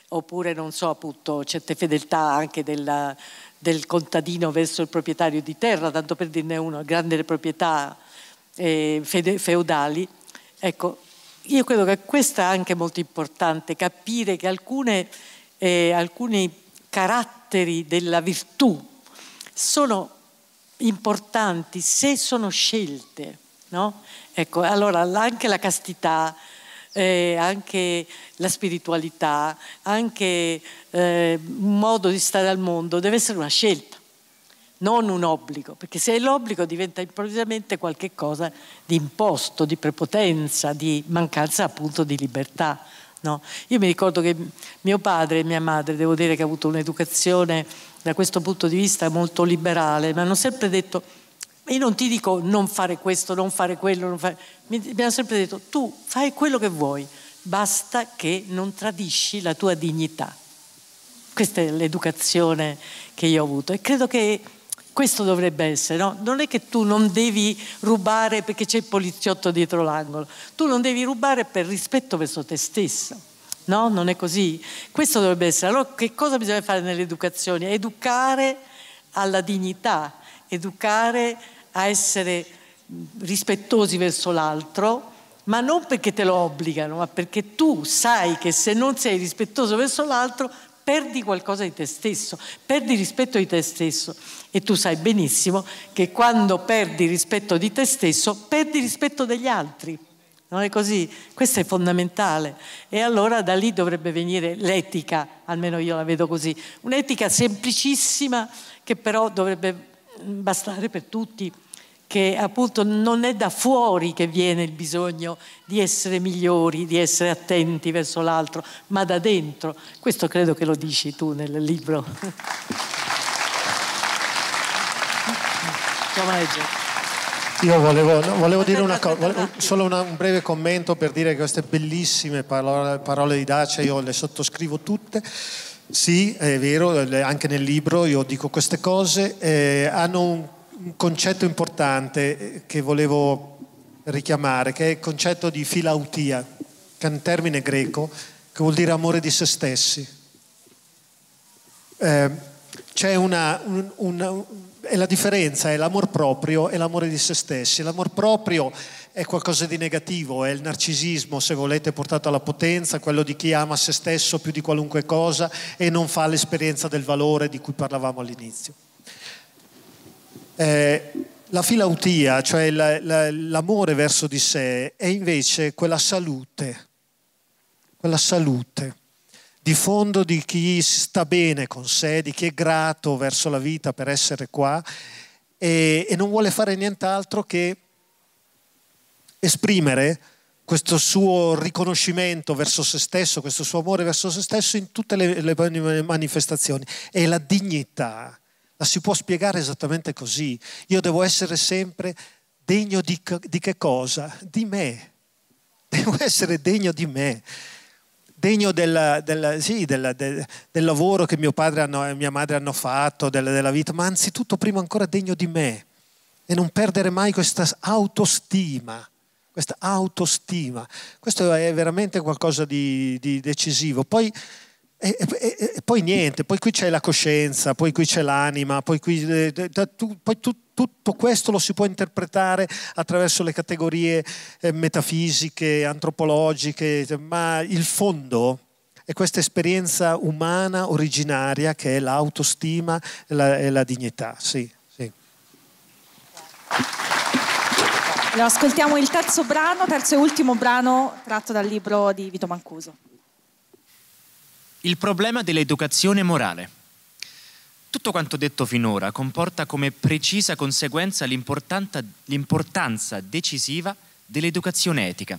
oppure non so appunto certe fedeltà anche della, del contadino verso il proprietario di terra, tanto per dirne uno, grande proprietà eh, fede, feudali. Ecco, io credo che questo è anche molto importante, capire che alcune, eh, alcuni caratteri della virtù sono importanti se sono scelte, no? Ecco, allora anche la castità, eh, anche la spiritualità, anche eh, un modo di stare al mondo deve essere una scelta, non un obbligo, perché se è l'obbligo diventa improvvisamente qualcosa di imposto, di prepotenza, di mancanza appunto di libertà. No? Io mi ricordo che mio padre e mia madre, devo dire che ha avuto un'educazione da questo punto di vista molto liberale, mi hanno sempre detto, io non ti dico non fare questo, non fare quello, non fare... mi hanno sempre detto tu fai quello che vuoi, basta che non tradisci la tua dignità. Questa è l'educazione che io ho avuto e credo che questo dovrebbe essere, no? Non è che tu non devi rubare perché c'è il poliziotto dietro l'angolo, tu non devi rubare per rispetto verso te stesso. No, non è così. Questo dovrebbe essere. Allora che cosa bisogna fare nell'educazione? Educare alla dignità, educare a essere rispettosi verso l'altro, ma non perché te lo obbligano, ma perché tu sai che se non sei rispettoso verso l'altro perdi qualcosa di te stesso, perdi rispetto di te stesso. E tu sai benissimo che quando perdi rispetto di te stesso, perdi rispetto degli altri. Non è così? Questo è fondamentale. E allora da lì dovrebbe venire l'etica, almeno io la vedo così. Un'etica semplicissima che però dovrebbe mm, bastare per tutti, che appunto non è da fuori che viene il bisogno di essere migliori, di essere attenti verso l'altro, ma da dentro. Questo credo che lo dici tu nel libro. Io volevo, no, volevo dire una cosa, solo una, un breve commento per dire che queste bellissime parole, parole di Dacia io le sottoscrivo tutte. Sì, è vero, anche nel libro io dico queste cose, eh, hanno un, un concetto importante eh, che volevo richiamare, che è il concetto di filautia, che è un termine greco che vuol dire amore di se stessi. Eh, c'è una, un, una, e la differenza è l'amor proprio e l'amore di se stessi. L'amor proprio è qualcosa di negativo, è il narcisismo, se volete, portato alla potenza, quello di chi ama se stesso più di qualunque cosa e non fa l'esperienza del valore di cui parlavamo all'inizio. Eh, la filautia, cioè la, la, l'amore verso di sé, è invece quella salute, quella salute di fondo di chi sta bene con sé, di chi è grato verso la vita per essere qua e, e non vuole fare nient'altro che esprimere questo suo riconoscimento verso se stesso, questo suo amore verso se stesso in tutte le, le manifestazioni. E la dignità la si può spiegare esattamente così. Io devo essere sempre degno di, di che cosa? Di me. Devo essere degno di me degno del, del, sì, del, del, lavoro che mio padre e mia madre hanno fatto, della vita, ma anzitutto prima ancora degno di me e non perdere mai questa autostima. Questa autostima, questo è veramente qualcosa di, di decisivo. Poi, e, e, e, poi niente, poi qui c'è la coscienza, poi qui c'è l'anima, poi qui eh, tu, poi tu tutto questo lo si può interpretare attraverso le categorie eh, metafisiche, antropologiche, ma il fondo è questa esperienza umana originaria che è l'autostima e la, e la dignità. Sì, sì. Allora, ascoltiamo il terzo brano, terzo e ultimo brano tratto dal libro di Vito Mancuso. Il problema dell'educazione morale. Tutto quanto detto finora comporta come precisa conseguenza l'importanza decisiva dell'educazione etica.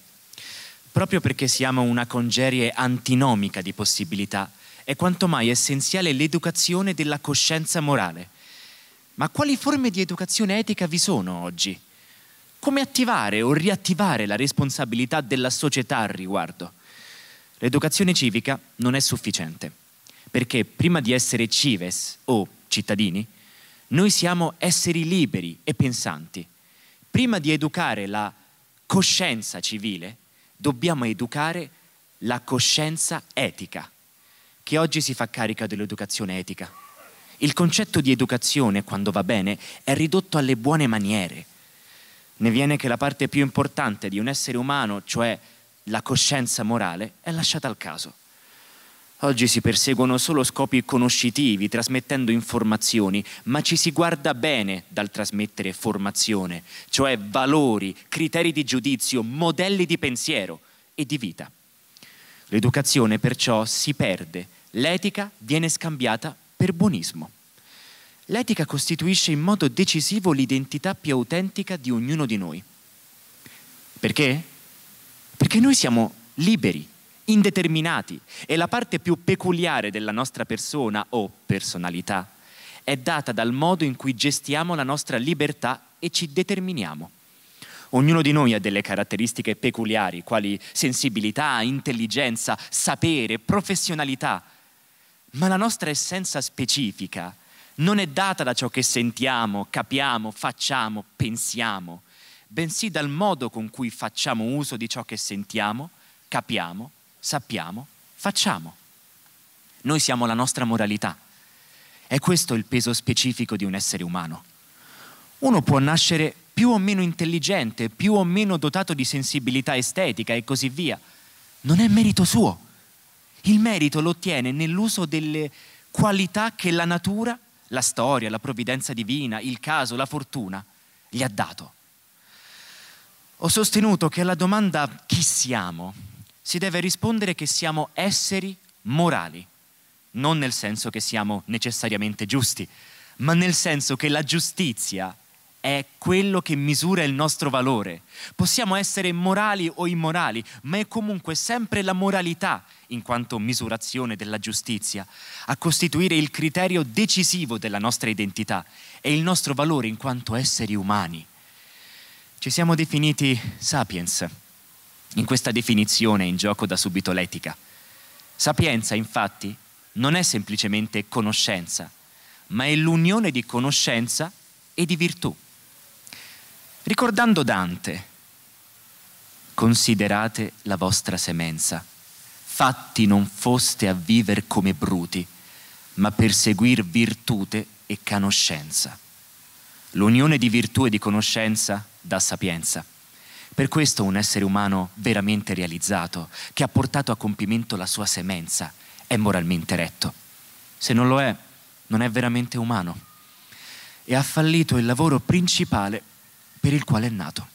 Proprio perché siamo una congerie antinomica di possibilità, è quanto mai essenziale l'educazione della coscienza morale. Ma quali forme di educazione etica vi sono oggi? Come attivare o riattivare la responsabilità della società al riguardo? L'educazione civica non è sufficiente perché prima di essere cives o cittadini, noi siamo esseri liberi e pensanti. Prima di educare la coscienza civile, dobbiamo educare la coscienza etica, che oggi si fa carica dell'educazione etica. Il concetto di educazione, quando va bene, è ridotto alle buone maniere. Ne viene che la parte più importante di un essere umano, cioè la coscienza morale, è lasciata al caso. Oggi si perseguono solo scopi conoscitivi, trasmettendo informazioni, ma ci si guarda bene dal trasmettere formazione, cioè valori, criteri di giudizio, modelli di pensiero e di vita. L'educazione perciò si perde, l'etica viene scambiata per buonismo. L'etica costituisce in modo decisivo l'identità più autentica di ognuno di noi. Perché? Perché noi siamo liberi indeterminati e la parte più peculiare della nostra persona o personalità è data dal modo in cui gestiamo la nostra libertà e ci determiniamo. Ognuno di noi ha delle caratteristiche peculiari, quali sensibilità, intelligenza, sapere, professionalità, ma la nostra essenza specifica non è data da ciò che sentiamo, capiamo, facciamo, pensiamo, bensì dal modo con cui facciamo uso di ciò che sentiamo, capiamo sappiamo, facciamo. Noi siamo la nostra moralità. È questo il peso specifico di un essere umano. Uno può nascere più o meno intelligente, più o meno dotato di sensibilità estetica e così via. Non è merito suo. Il merito lo ottiene nell'uso delle qualità che la natura, la storia, la provvidenza divina, il caso, la fortuna gli ha dato. Ho sostenuto che alla domanda chi siamo si deve rispondere che siamo esseri morali, non nel senso che siamo necessariamente giusti, ma nel senso che la giustizia è quello che misura il nostro valore. Possiamo essere morali o immorali, ma è comunque sempre la moralità, in quanto misurazione della giustizia, a costituire il criterio decisivo della nostra identità e il nostro valore in quanto esseri umani. Ci siamo definiti sapiens in questa definizione è in gioco da subito l'etica. Sapienza, infatti, non è semplicemente conoscenza, ma è l'unione di conoscenza e di virtù. Ricordando Dante, considerate la vostra semenza, fatti non foste a vivere come bruti, ma per seguir virtute e conoscenza. L'unione di virtù e di conoscenza dà sapienza. Per questo un essere umano veramente realizzato, che ha portato a compimento la sua semenza, è moralmente retto. Se non lo è, non è veramente umano e ha fallito il lavoro principale per il quale è nato.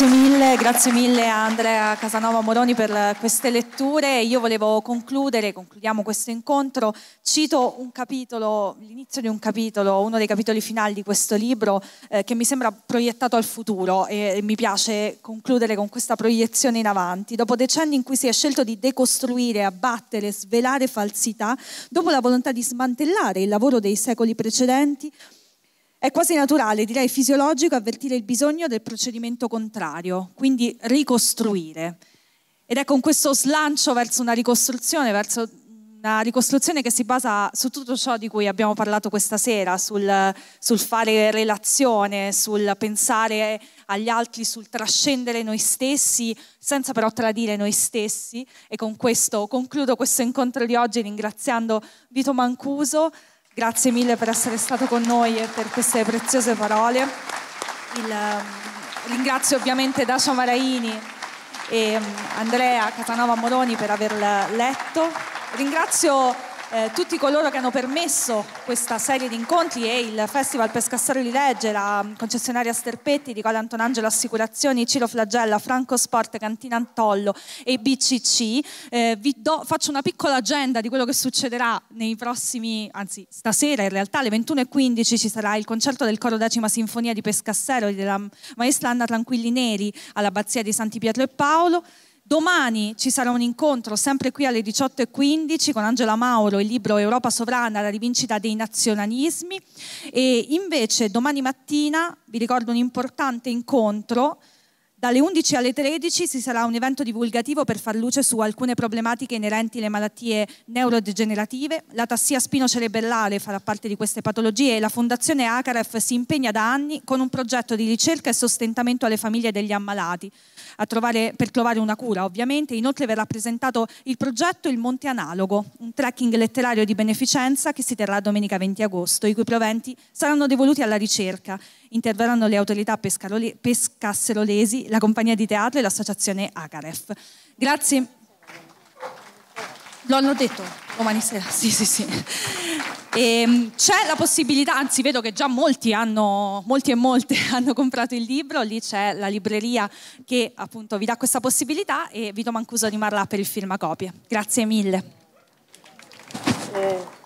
Grazie mille, grazie mille a Andrea Casanova Moroni per queste letture. Io volevo concludere, concludiamo questo incontro, cito un capitolo, l'inizio di un capitolo, uno dei capitoli finali di questo libro eh, che mi sembra proiettato al futuro e mi piace concludere con questa proiezione in avanti. Dopo decenni in cui si è scelto di decostruire, abbattere, svelare falsità, dopo la volontà di smantellare il lavoro dei secoli precedenti, è quasi naturale, direi fisiologico, avvertire il bisogno del procedimento contrario, quindi ricostruire. Ed è con questo slancio verso una ricostruzione, verso una ricostruzione che si basa su tutto ciò di cui abbiamo parlato questa sera, sul, sul, fare relazione, sul pensare agli altri, sul trascendere noi stessi, senza però tradire noi stessi. E con questo concludo questo incontro di oggi ringraziando Vito Mancuso. Grazie mille per essere stato con noi e per queste preziose parole. Il, ehm, ringrazio ovviamente Dacia Maraini e ehm, Andrea Catanova Moroni per aver letto. Ringrazio eh, tutti coloro che hanno permesso questa serie di incontri e il Festival Pescassaro di Legge, la concessionaria Sterpetti, Nicola Antonangelo Assicurazioni, Ciro Flagella, Franco Sport, Cantina Antollo e BCC. Eh, vi do, faccio una piccola agenda di quello che succederà nei prossimi, anzi stasera in realtà alle 21.15 ci sarà il concerto del coro decima sinfonia di Pescassero della maestra Anna Tranquilli Neri all'abbazia di Santi Pietro e Paolo. Domani ci sarà un incontro sempre qui alle 18.15 con Angela Mauro, il libro Europa Sovrana, la rivincita dei nazionalismi e invece domani mattina vi ricordo un importante incontro dalle 11 alle 13 ci sarà un evento divulgativo per far luce su alcune problematiche inerenti alle malattie neurodegenerative. La tassia spinocerebellare farà parte di queste patologie e la Fondazione Acaref si impegna da anni con un progetto di ricerca e sostentamento alle famiglie degli ammalati trovare, per trovare una cura, ovviamente. Inoltre verrà presentato il progetto Il Monte Analogo, un trekking letterario di beneficenza che si terrà domenica 20 agosto, i cui proventi saranno devoluti alla ricerca interverranno le autorità pescasserolesi, la compagnia di teatro e l'associazione Acaref. Grazie. Lo hanno detto domani sera, sì sì sì. Ehm, c'è la possibilità, anzi vedo che già molti, hanno, molti e molte hanno comprato il libro, lì c'è la libreria che appunto vi dà questa possibilità e Vito Mancuso rimarrà per il firmacopie. Grazie mille. Eh.